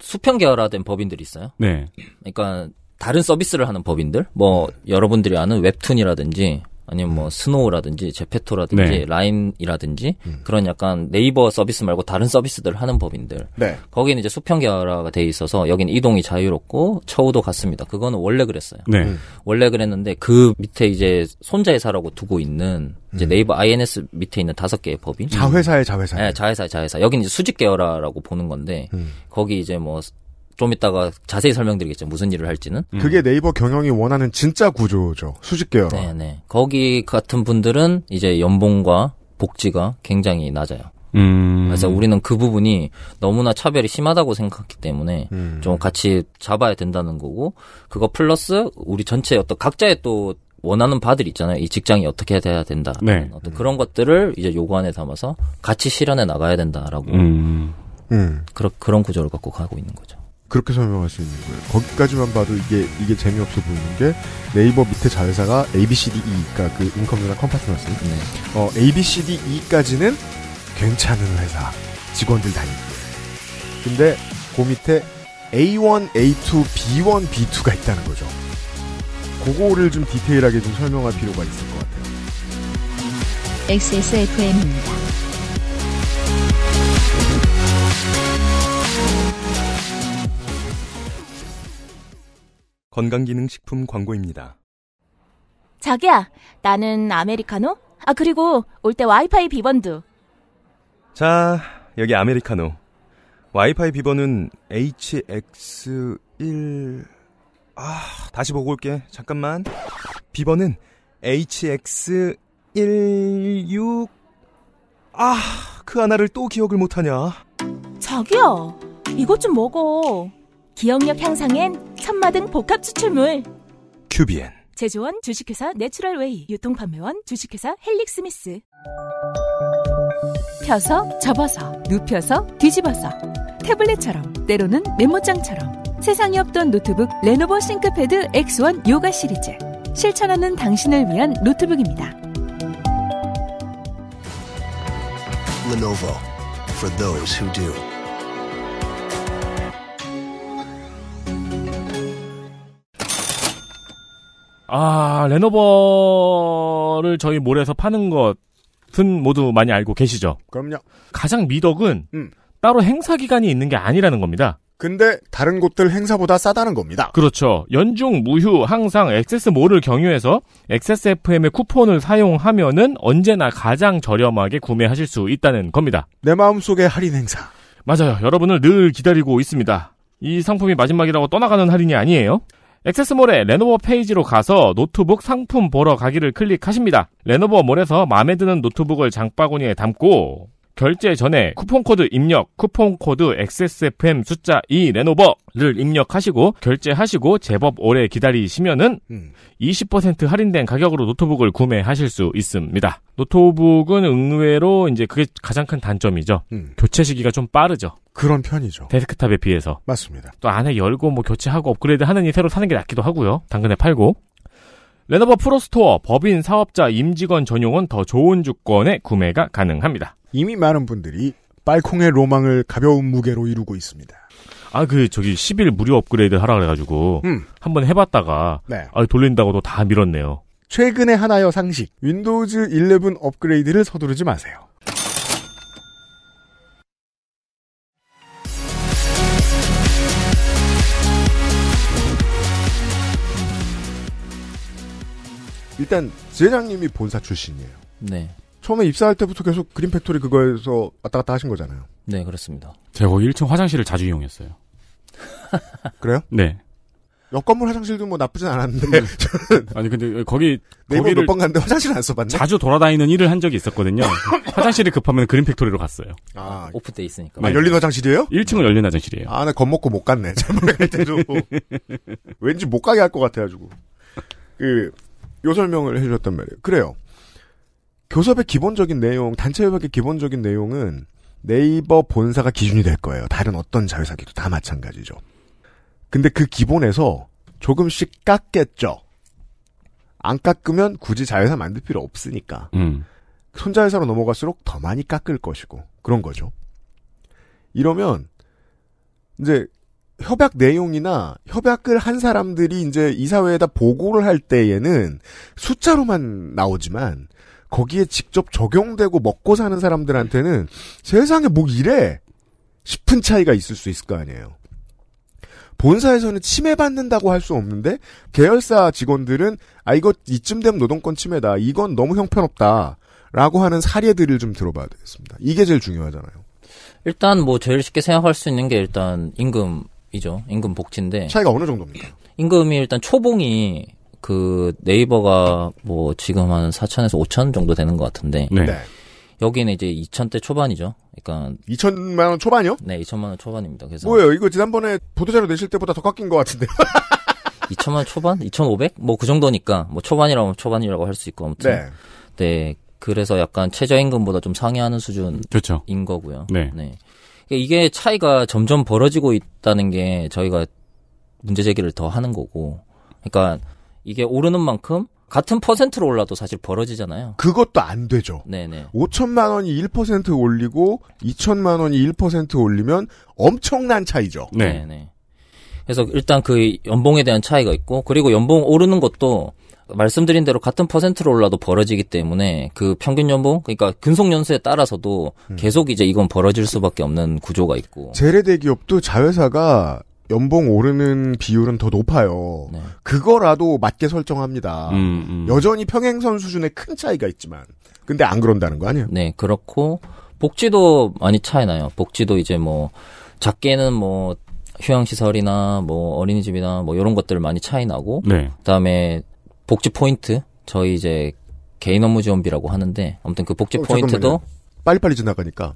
수평 계열화된 법인들이 있어요. 네. 그러니까 다른 서비스를 하는 법인들, 뭐 여러분들이 아는 웹툰이라든지 아니면 뭐 스노우라든지 제페토라든지 네. 라임이라든지 음. 그런 약간 네이버 서비스 말고 다른 서비스들 하는 법인들 네. 거기는 이제 수평 계열화가돼 있어서 여기는 이동이 자유롭고 처우도 같습니다. 그거는 원래 그랬어요. 네. 음. 원래 그랬는데 그 밑에 이제 손자회사라고 두고 있는 이제 음. 네이버 INS 밑에 있는 다섯 개의 법인 자회사의 자회사. 네, 자회사 자회사. 여기는 이제 수직 계열화라고 보는 건데 음. 거기 이제 뭐좀 이따가 자세히 설명드리겠죠. 무슨 일을 할지는. 음. 그게 네이버 경영이 원하는 진짜 구조죠. 수직 계열. 네, 네. 거기 같은 분들은 이제 연봉과 복지가 굉장히 낮아요. 음. 그래서 우리는 그 부분이 너무나 차별이 심하다고 생각했기 때문에 음. 좀 같이 잡아야 된다는 거고 그거 플러스 우리 전체 어떤 각자의 또 원하는 바들 있잖아요. 이 직장이 어떻게 돼야 된다. 네. 어떤 그런 것들을 이제 요구 안에 담아서 같이 실현해 나가야 된다라고 음. 그런 그런 구조를 갖고 가고 있는 거죠. 그렇게 설명할 수 있는 거예요. 거기까지만 봐도 이게 이게 재미없어 보이는 게 네이버 밑에 자회사가 ABCDE, 그그 인컴이나 컴파트너스, 네. 어, ABCDE까지는 괜찮은 회사 직원들 다니고, 근데 그 밑에 A1, A2, B1, B2가 있다는 거죠. 그거를 좀 디테일하게 좀 설명할 필요가 있을 것 같아요. XSFM입니다. 건강기능식품 광고입니다. 자기야, 나는 아메리카노? 아, 그리고 올 때 와이파이 비번도. 자, 여기 아메리카노. 와이파이 비번은 HX1... 아, 다시 보고 올게. 잠깐만. 비번은 HX16... 아, 그 하나를 또 기억을 못하냐. 자기야, 이것 좀 먹어. 기억력 향상엔 천마등 복합 추출물 큐비엔 제조원 주식회사 내추럴웨이 유통판매원 주식회사 헬릭스미스 펴서 접어서 눕혀서 뒤집어서 태블릿처럼 때로는 메모장처럼 세상에 없던 노트북 레노버 싱크패드 X1 요가 시리즈 실천하는 당신을 위한 노트북입니다. Lenovo for those who do. 아, 레노버를 저희 몰에서 파는 것은 모두 많이 알고 계시죠? 그럼요. 가장 미덕은 음. 따로 행사 기간이 있는 게 아니라는 겁니다. 근데 다른 곳들 행사보다 싸다는 겁니다. 그렇죠. 연중 무휴 항상 액세스몰을 경유해서 액세스 f m 의 쿠폰을 사용하면은 언제나 가장 저렴하게 구매하실 수 있다는 겁니다. 내 마음속의 할인 행사. 맞아요. 여러분을 늘 기다리고 있습니다. 이 상품이 마지막이라고 떠나가는 할인이 아니에요. 액세스몰의 레노버 페이지로 가서 노트북 상품 보러 가기를 클릭하십니다. 레노버 몰에서 마음에 드는 노트북을 장바구니에 담고 결제 전에 쿠폰코드 입력, 쿠폰코드 XSFM 숫자 2 레노버를 입력하시고 결제하시고 제법 오래 기다리시면은 음. 20% 할인된 가격으로 노트북을 구매하실 수 있습니다. 노트북은 의외로 이제 그게 가장 큰 단점이죠. 음. 교체 시기가 좀 빠르죠. 그런 편이죠. 데스크탑에 비해서. 맞습니다. 또 안에 열고 뭐 교체하고 업그레이드 하느니 새로 사는 게 낫기도 하고요. 당근에 팔고. 레노버 프로스토어 법인 사업자 임직원 전용은 더 좋은 주권의 구매가 가능합니다. 이미 많은 분들이 빨콩의 로망을 가벼운 무게로 이루고 있습니다. 아, 그, 저기, 10일 무료 업그레이드 하라 그래가지고, 음. 한번 해봤다가, 네. 아, 돌린다고도 다 밀었네요. 최근에 하나요 상식, 윈도우즈 11 업그레이드를 서두르지 마세요. 일단 지회장님이 본사 출신이에요. 네. 처음에 입사할 때부터 계속 그린 팩토리 그거에서 왔다 갔다 하신 거잖아요. 네, 그렇습니다. 제가 거기 1층 화장실을 자주 이용했어요. 그래요? 네. 옆 건물 화장실도 뭐 나쁘진 않았는데. 네. 아니 근데 거기 거기를 몇번 갔는데 화장실 안 써봤네. 자주 돌아다니는 일을 한 적이 있었거든요. 화장실이 급하면 그린 팩토리로 갔어요. 아오프돼 있으니까. 아, 네. 열린 화장실이에요? 1층은 열린 화장실이에요. 아나 겁먹고 못 갔네. 잠을 갈 때도 왠지 못 가게 할 것 같아가지고. 그요 설명을 해주셨단 말이에요. 그래요. 교섭의 기본적인 내용, 단체 협약의 기본적인 내용은 네이버 본사가 기준이 될 거예요. 다른 어떤 자회사들도 다 마찬가지죠. 근데 그 기본에서 조금씩 깎겠죠. 안 깎으면 굳이 자회사 만들 필요 없으니까. 음. 손자회사로 넘어갈수록 더 많이 깎을 것이고 그런 거죠. 이러면 이제 협약 내용이나 협약을 한 사람들이 이제 이사회에다 보고를 할 때에는 숫자로만 나오지만 거기에 직접 적용되고 먹고 사는 사람들한테는 세상에 뭐 이래 싶은 차이가 있을 수 있을 거 아니에요. 본사에서는 침해받는다고 할 수 없는데 계열사 직원들은 아 이거 이쯤 되면 노동권 침해다. 이건 너무 형편없다. 라고 하는 사례들을 좀 들어봐야 되겠습니다. 이게 제일 중요하잖아요. 일단 뭐 제일 쉽게 생각할 수 있는 게 일단 임금 이죠. 임금 복지인데. 차이가 어느 정도입니까? 임금이 일단 초봉이 그 네이버가 뭐 지금 한 4천에서 5천 정도 되는 것 같은데. 네. 네. 여기는 이제 2천대 초반이죠. 그러니까 2천만 원 초반이요? 네, 2천만 원 초반입니다. 그래서 뭐예요? 이거 지난번에 보도자료 내실 때보다 더 깎인 것 같은데. 2천만 원 초반? 2,500? 뭐그 정도니까 뭐 초반이라면 초반이라고 할 수 있고 아무튼. 네. 네. 그래서 약간 최저임금보다 좀 상회하는 수준인 그렇죠. 거고요. 네. 네. 그러니까 이게 차이가 점점 벌어지고 있다는 게 저희가 문제 제기를 더 하는 거고. 그러니까 이게 오르는 만큼 같은 퍼센트로 올라도 사실 벌어지잖아요. 그것도 안 되죠. 네네. 5천만 원이 1% 올리고 2천만 원이 1% 올리면 엄청난 차이죠. 네. 네네. 그래서 일단 그 연봉에 대한 차이가 있고 그리고 연봉 오르는 것도 말씀드린 대로 같은 퍼센트로 올라도 벌어지기 때문에 그 평균 연봉 그러니까 근속 연수에 따라서도 음. 계속 이제 이건 벌어질 수밖에 없는 구조가 있고 재래 대기업도 자회사가 연봉 오르는 비율은 더 높아요. 네. 그거라도 맞게 설정합니다. 음, 음. 여전히 평행선 수준의 큰 차이가 있지만 근데 안 그런다는 거 아니에요? 네 그렇고 복지도 많이 차이나요. 복지도 이제 뭐 작게는 뭐 휴양시설이나 뭐 어린이집이나 뭐 이런 것들 많이 차이 나고 네. 그다음에 복지 포인트 저희 이제 개인 업무 지원비라고 하는데 아무튼 그 복지 어, 포인트도 빨리빨리 지나가니까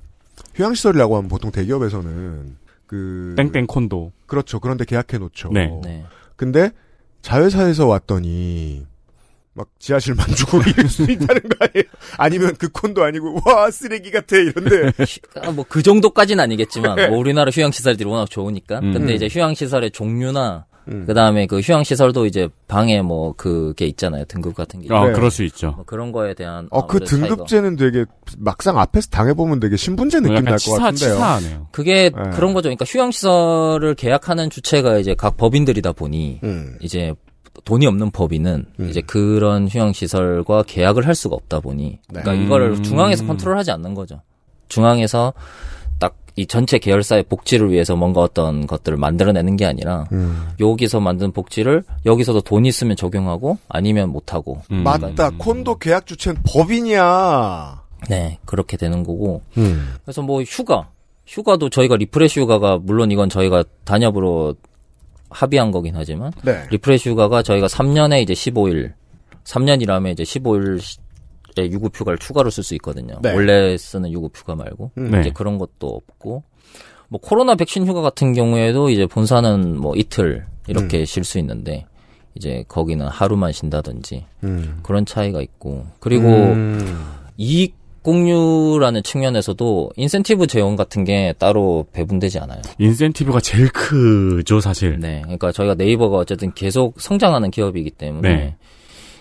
휴양시설이라고 하면 보통 대기업에서는 그 땡땡 콘도 그렇죠 그런데 계약해 놓죠. 네. 네. 근데 자회사에서 왔더니 막 지하실만 주고 이럴 수 있다는 거 아니에요? 아니면 그 콘도 아니고 와 쓰레기 같아 이런데 아, 뭐 그 정도까지는 아니겠지만 네. 뭐 우리나라 휴양 시설들이 워낙 좋으니까 음. 근데 음. 이제 휴양 시설의 종류나 음. 그다음에 그 휴양 시설도 이제 방에 뭐 그게 있잖아요. 등급 같은 게. 아, 네. 그럴 수 있죠. 뭐 그런 거에 대한 어, 그 등급제는 차이가. 되게 막상 앞에서 당해 보면 되게 신분제 뭐 느낌 날 것 같은데요. 치사하네요. 그게 네. 그런 거죠. 그러니까 휴양 시설을 계약하는 주체가 이제 각 법인들이다 보니 음. 이제 돈이 없는 법인은 음. 이제 그런 휴양 시설과 계약을 할 수가 없다 보니 그러니까 네. 그러니까 이거를 음. 중앙에서 컨트롤하지 않는 거죠. 중앙에서 이 전체 계열사의 복지를 위해서 뭔가 어떤 것들을 만들어내는 게 아니라 음. 여기서 만든 복지를 여기서도 돈 있으면 적용하고 아니면 못하고 음. 맞다 음. 콘도 계약 주체는 법인이야 네 그렇게 되는 거고 음. 그래서 뭐 휴가 휴가도 저희가 리프레시 휴가가 물론 이건 저희가 단협으로 합의한 거긴 하지만 네. 리프레시 휴가가 저희가 3년에 이제 15일 3년이라면 이제 15일 때 예, 유급휴가를 추가로 쓸 수 있거든요. 네. 원래 쓰는 유급휴가 말고 음. 네. 이제 그런 것도 없고 뭐 코로나 백신 휴가 같은 경우에도 이제 본사는 뭐 이틀 이렇게 음. 쉴수 있는데 이제 거기는 하루만 쉰다든지 음. 그런 차이가 있고 그리고 음. 이익 공유라는 측면에서도 인센티브 재원 같은 게 따로 배분되지 않아요. 인센티브가 제일 크죠, 사실. 네. 그러니까 저희가 네이버가 어쨌든 계속 성장하는 기업이기 때문에 네.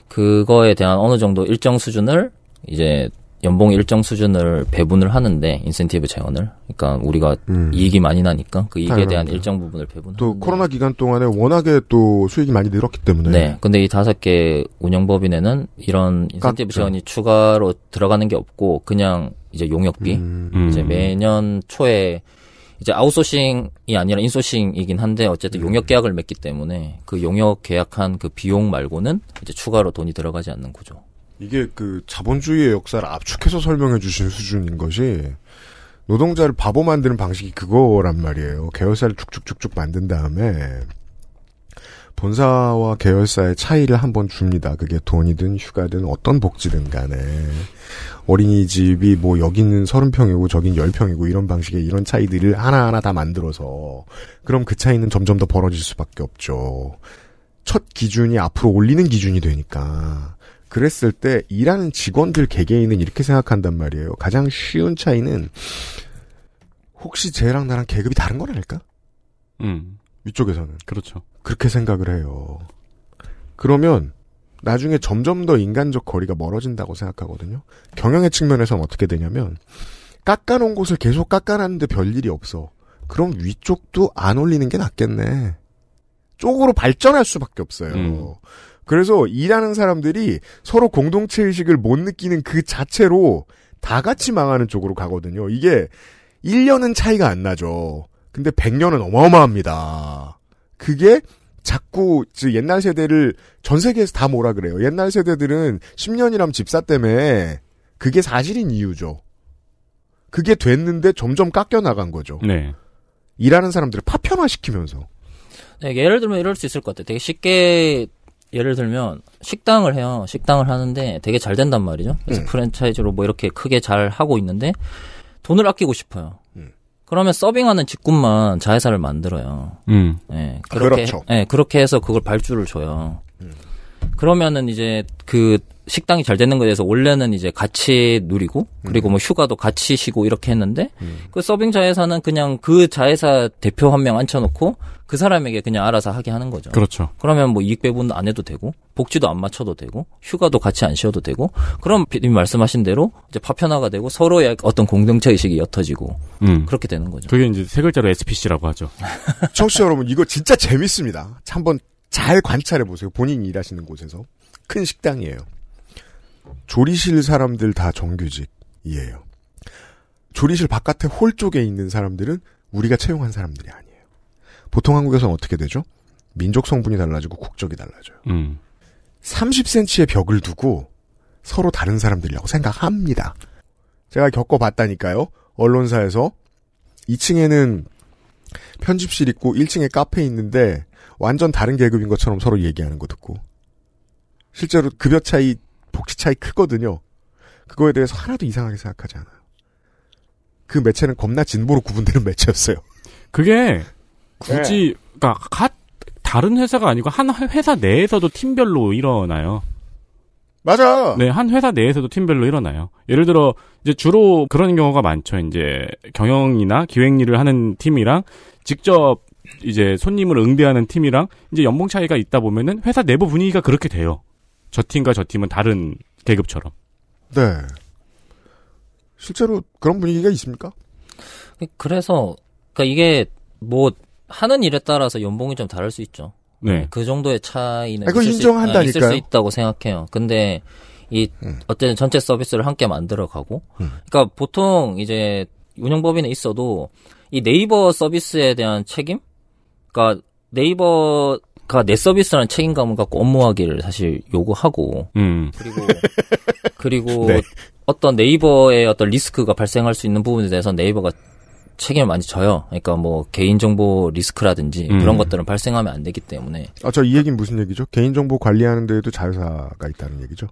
그거에 대한 어느 정도 일정 수준을 이제 연봉 일정 수준을 배분을 하는데 인센티브 재원을 그러니까 우리가 음. 이익이 많이 나니까 그 이익에 당연합니 대한 일정 부분을 배분. 또 코로나 기간 동안에 워낙에 또 수익이 많이 늘었기 때문에. 네. 근데 이 다섯 개 운영법인에는 이런 인센티브 깎죠. 네. 재원이 추가로 들어가는 게 없고 그냥 이제 용역비 음. 음. 이제 매년 초에 이제 아웃소싱이 아니라 인소싱이긴 한데 어쨌든 음. 용역 계약을 맺기 때문에 그 용역 계약한 그 비용 말고는 이제 추가로 돈이 들어가지 않는 구조. 이게 그 자본주의의 역사를 압축해서 설명해 주신 수준인 것이 노동자를 바보 만드는 방식이 그거란 말이에요. 계열사를 쭉쭉쭉쭉 만든 다음에 본사와 계열사의 차이를 한번 줍니다. 그게 돈이든 휴가든 어떤 복지든 간에. 어린이집이 뭐 여기는 서른 평이고 저긴 열평이고 이런 방식의 이런 차이들을 하나하나 다 만들어서 그럼 그 차이는 점점 더 벌어질 수밖에 없죠. 첫 기준이 앞으로 올리는 기준이 되니까. 그랬을 때 일하는 직원들 개개인은 이렇게 생각한단 말이에요. 가장 쉬운 차이는 혹시 쟤랑 나랑 계급이 다른 건 아닐까? 음. 위쪽에서는. 그렇죠. 그렇게 생각을 해요. 그러면 나중에 점점 더 인간적 거리가 멀어진다고 생각하거든요. 경영의 측면에서는 어떻게 되냐면 깎아놓은 곳을 계속 깎아놨는데 별일이 없어. 그럼 위쪽도 안 올리는 게 낫겠네. 쪽으로 발전할 수밖에 없어요. 음. 그래서 일하는 사람들이 서로 공동체 의식을 못 느끼는 그 자체로 다 같이 망하는 쪽으로 가거든요. 이게 1년은 차이가 안 나죠. 근데 100년은 어마어마합니다. 그게 자꾸 옛날 세대를 전 세계에서 다 뭐라 그래요. 옛날 세대들은 1 0년이라 집사 때문에 그게 사실인 이유죠. 그게 됐는데 점점 깎여 나간 거죠. 네. 일하는 사람들을 파편화시키면서. 네, 예를 들면 이럴 수 있을 것 같아요. 되게 쉽게 예를 들면 식당을 해요. 식당을 하는데 되게 잘 된단 말이죠. 그래서 음. 프랜차이즈로 뭐 이렇게 크게 잘 하고 있는데 돈을 아끼고 싶어요. 음. 그러면 서빙하는 직군만 자회사를 만들어요. 음. 예, 아, 그렇게, 그렇죠. 예, 그렇게 해서 그걸 발주를 줘요. 음. 그러면은 이제 그 식당이 잘 되는 거에 대해서 원래는 이제 같이 누리고 그리고 뭐 휴가도 같이 쉬고 이렇게 했는데 음. 그 서빙 자회사는 그냥 그 자회사 대표 한 명 앉혀놓고 그 사람에게 그냥 알아서 하게 하는 거죠. 그렇죠. 그러면 뭐 이익 배분 안 해도 되고 복지도 안 맞춰도 되고 휴가도 같이 안 쉬어도 되고 그럼 님 말씀하신 대로 이제 파편화가 되고 서로의 어떤 공동체 의식이 옅어지고 음. 그렇게 되는 거죠. 그게 이제 세 글자로 SPC라고 하죠. 청취자 여러분 이거 진짜 재밌습니다. 한번 잘 관찰해 보세요. 본인이 일하시는 곳에서 큰 식당이에요. 조리실 사람들 다 정규직이에요. 조리실 바깥에 홀 쪽에 있는 사람들은 우리가 채용한 사람들이 아니에요. 보통 한국에서는 어떻게 되죠? 민족 성분이 달라지고 국적이 달라져요. 음. 30cm의 벽을 두고 서로 다른 사람들이라고 생각합니다. 제가 겪어봤다니까요. 언론사에서 2층에는 편집실 있고 1층에 카페 있는데 완전 다른 계급인 것처럼 서로 얘기하는 거 듣고 실제로 급여 차이 복지 차이 크거든요. 그거에 대해서 하나도 이상하게 생각하지 않아요. 그 매체는 겁나 진보로 구분되는 매체였어요. 그게 네. 굳이 네. 그러니까 갓 다른 회사가 아니고 한 회사 내에서도 팀별로 일어나요. 맞아. 네, 한 회사 내에서도 팀별로 일어나요. 예를 들어 이제 주로 그런 경우가 많죠. 이제 경영이나 기획 일을 하는 팀이랑 직접 이제 손님을 응대하는 팀이랑 이제 연봉 차이가 있다 보면은 회사 내부 분위기가 그렇게 돼요. 저 팀과 저 팀은 다른 계급처럼. 네. 실제로 그런 분위기가 있습니까? 그래서 그러니까 이게 뭐 하는 일에 따라서 연봉이 좀 다를 수 있죠. 네. 네 그 정도의 차이는 아, 있을 인정한다니까요. 수, 있, 아, 을수 있다고 생각해요. 근데 이 음. 어쨌든 전체 서비스를 함께 만들어가고, 음. 그러니까 보통 이제 운영법인에 있어도 이 네이버 서비스에 대한 책임, 그러니까 네이버 그러니까 내 서비스라는 책임감을 갖고 업무하기를 사실 요구하고 음. 그리고 그리고 네. 어떤 네이버의 어떤 리스크가 발생할 수 있는 부분에 대해서 네이버가 책임을 많이 져요. 그러니까 뭐 개인정보 리스크라든지 음. 그런 것들은 발생하면 안 되기 때문에. 아저 이 얘기는 무슨 얘기죠? 개인정보 관리하는 데에도 자회사가 있다는 얘기죠?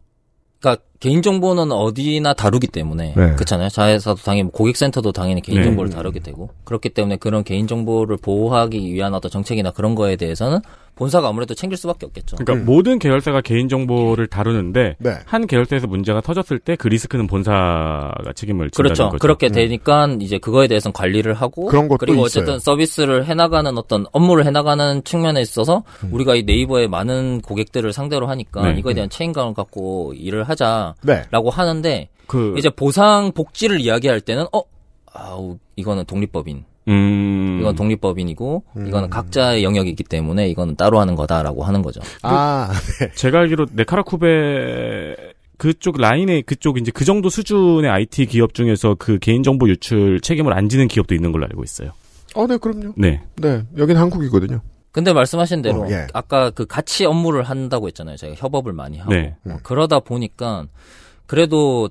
그러니까 개인정보는 어디나 다루기 때문에 네. 그렇잖아요. 자회사도 당연히 뭐 고객센터도 당연히 네. 개인정보를 네. 다루게 음. 되고 그렇기 때문에 그런 개인정보를 보호하기 위한 어떤 정책이나 그런 거에 대해서는 본사가 아무래도 챙길 수밖에 없겠죠. 그러니까 음. 모든 계열사가 개인정보를 다루는데 네. 한 계열사에서 문제가 터졌을 때 그 리스크는 본사가 책임을 진다는 그렇죠. 거죠. 그렇게 음. 되니까 이제 그거에 대해서 는 관리를 하고 그런 것도 그리고 어쨌든 있어요. 서비스를 해나가는 어떤 업무를 해나가는 측면에 있어서 음. 우리가 이네이버에 많은 고객들을 상대로 하니까 네. 이거에 음. 대한 책임감을 갖고 일을 하자. 네. 라고 하는데 그... 이제 보상 복지를 이야기할 때는 어 아우 이거는 독립법인 음... 이건 독립법인이고 음... 이거는 각자의 영역이기 때문에 이거는 따로 하는 거다라고 하는 거죠. 아, 네. 제가 알기로 네카라쿠베 그쪽 라인의 그쪽 이제 그 정도 수준의 IT 기업 중에서 그 개인정보 유출 책임을 안 지는 기업도 있는 걸로 알고 있어요. 어, 네, 그럼요. 네, 네, 여긴 한국이거든요. 근데 말씀하신 대로 어, 예. 아까 그 같이 업무를 한다고 했잖아요. 저희가 협업을 많이 하고 네. 어, 그러다 보니까 그래도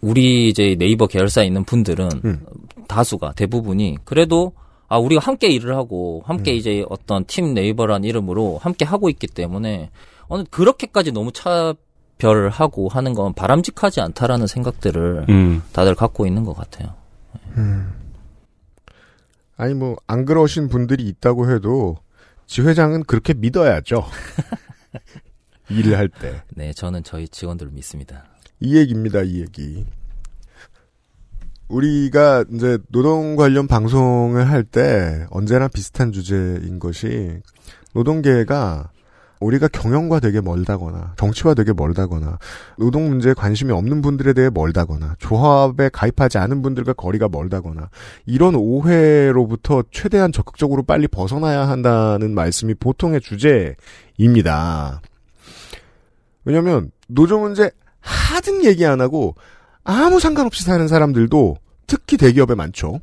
우리 이제 네이버 계열사에 있는 분들은 음. 다수가 대부분이 그래도 아 우리가 함께 일을 하고 함께 음. 이제 어떤 팀 네이버란 이름으로 함께 하고 있기 때문에 어느 그렇게까지 너무 차별하고 하는 건 바람직하지 않다라는 생각들을 음. 다들 갖고 있는 것 같아요. 음. 아니 뭐 안 그러신 분들이 있다고 해도 지 회장은 그렇게 믿어야죠. 일을 할 때. 네, 저는 저희 직원들을 믿습니다. 이 얘기입니다. 이 얘기. 우리가 이제 노동 관련 방송을 할 때 언제나 비슷한 주제인 것이 노동계가 우리가 경영과 되게 멀다거나 정치와 되게 멀다거나 노동 문제에 관심이 없는 분들에 대해 멀다거나 조합에 가입하지 않은 분들과 거리가 멀다거나 이런 오해로부터 최대한 적극적으로 빨리 벗어나야 한다는 말씀이 보통의 주제입니다. 왜냐하면 노조 문제 하등 얘기 안 하고 아무 상관없이 사는 사람들도 특히 대기업에 많죠.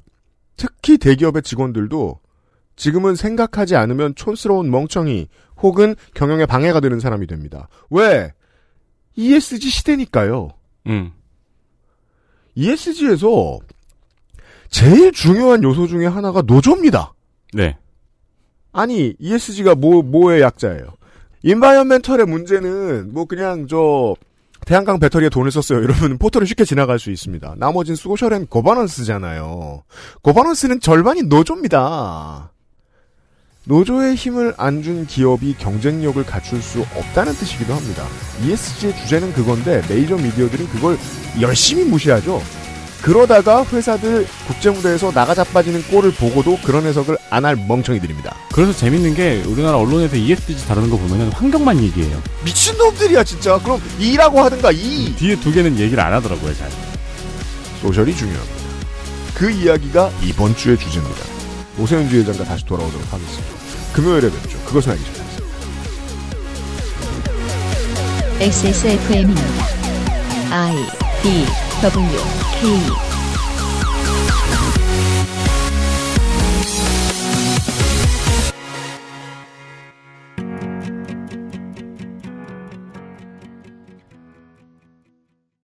특히 대기업의 직원들도 지금은 생각하지 않으면 촌스러운 멍청이 혹은 경영에 방해가 되는 사람이 됩니다. 왜? ESG 시대니까요. 음. ESG에서 제일 중요한 요소 중에 하나가 노조입니다. 네. 아니, ESG가 뭐, 뭐의 약자예요? 인바이언멘털의 문제는 뭐 그냥 저, 태양광 배터리에 돈을 썼어요. 여러분 포털을 쉽게 지나갈 수 있습니다. 나머진 소셜 앤거바넌스잖아요거바넌스는 절반이 노조입니다. 노조의 힘을 안 준 기업이 경쟁력을 갖출 수 없다는 뜻이기도 합니다. ESG의 주제는 그건데 메이저 미디어들이 그걸 열심히 무시하죠. 그러다가 회사들 국제무대에서 나가자 빠지는 꼴을 보고도 그런 해석을 안 할 멍청이들입니다. 그래서 재밌는 게 우리나라 언론에서 ESG 다루는 거 보면 환경만 얘기해요. 미친놈들이야 진짜. 그럼 E라고 하든가 E. 음, 뒤에 두 개는 얘기를 안 하더라고요 잘. 소셜이 중요합니다. 그 이야기가 이번 주의 주제입니다. 오세훈 주회장과 다시 돌아오도록 하겠습니다. 금요일에 뵙죠. 그것은 알기 싫습니다. XSFM입니다. I D W K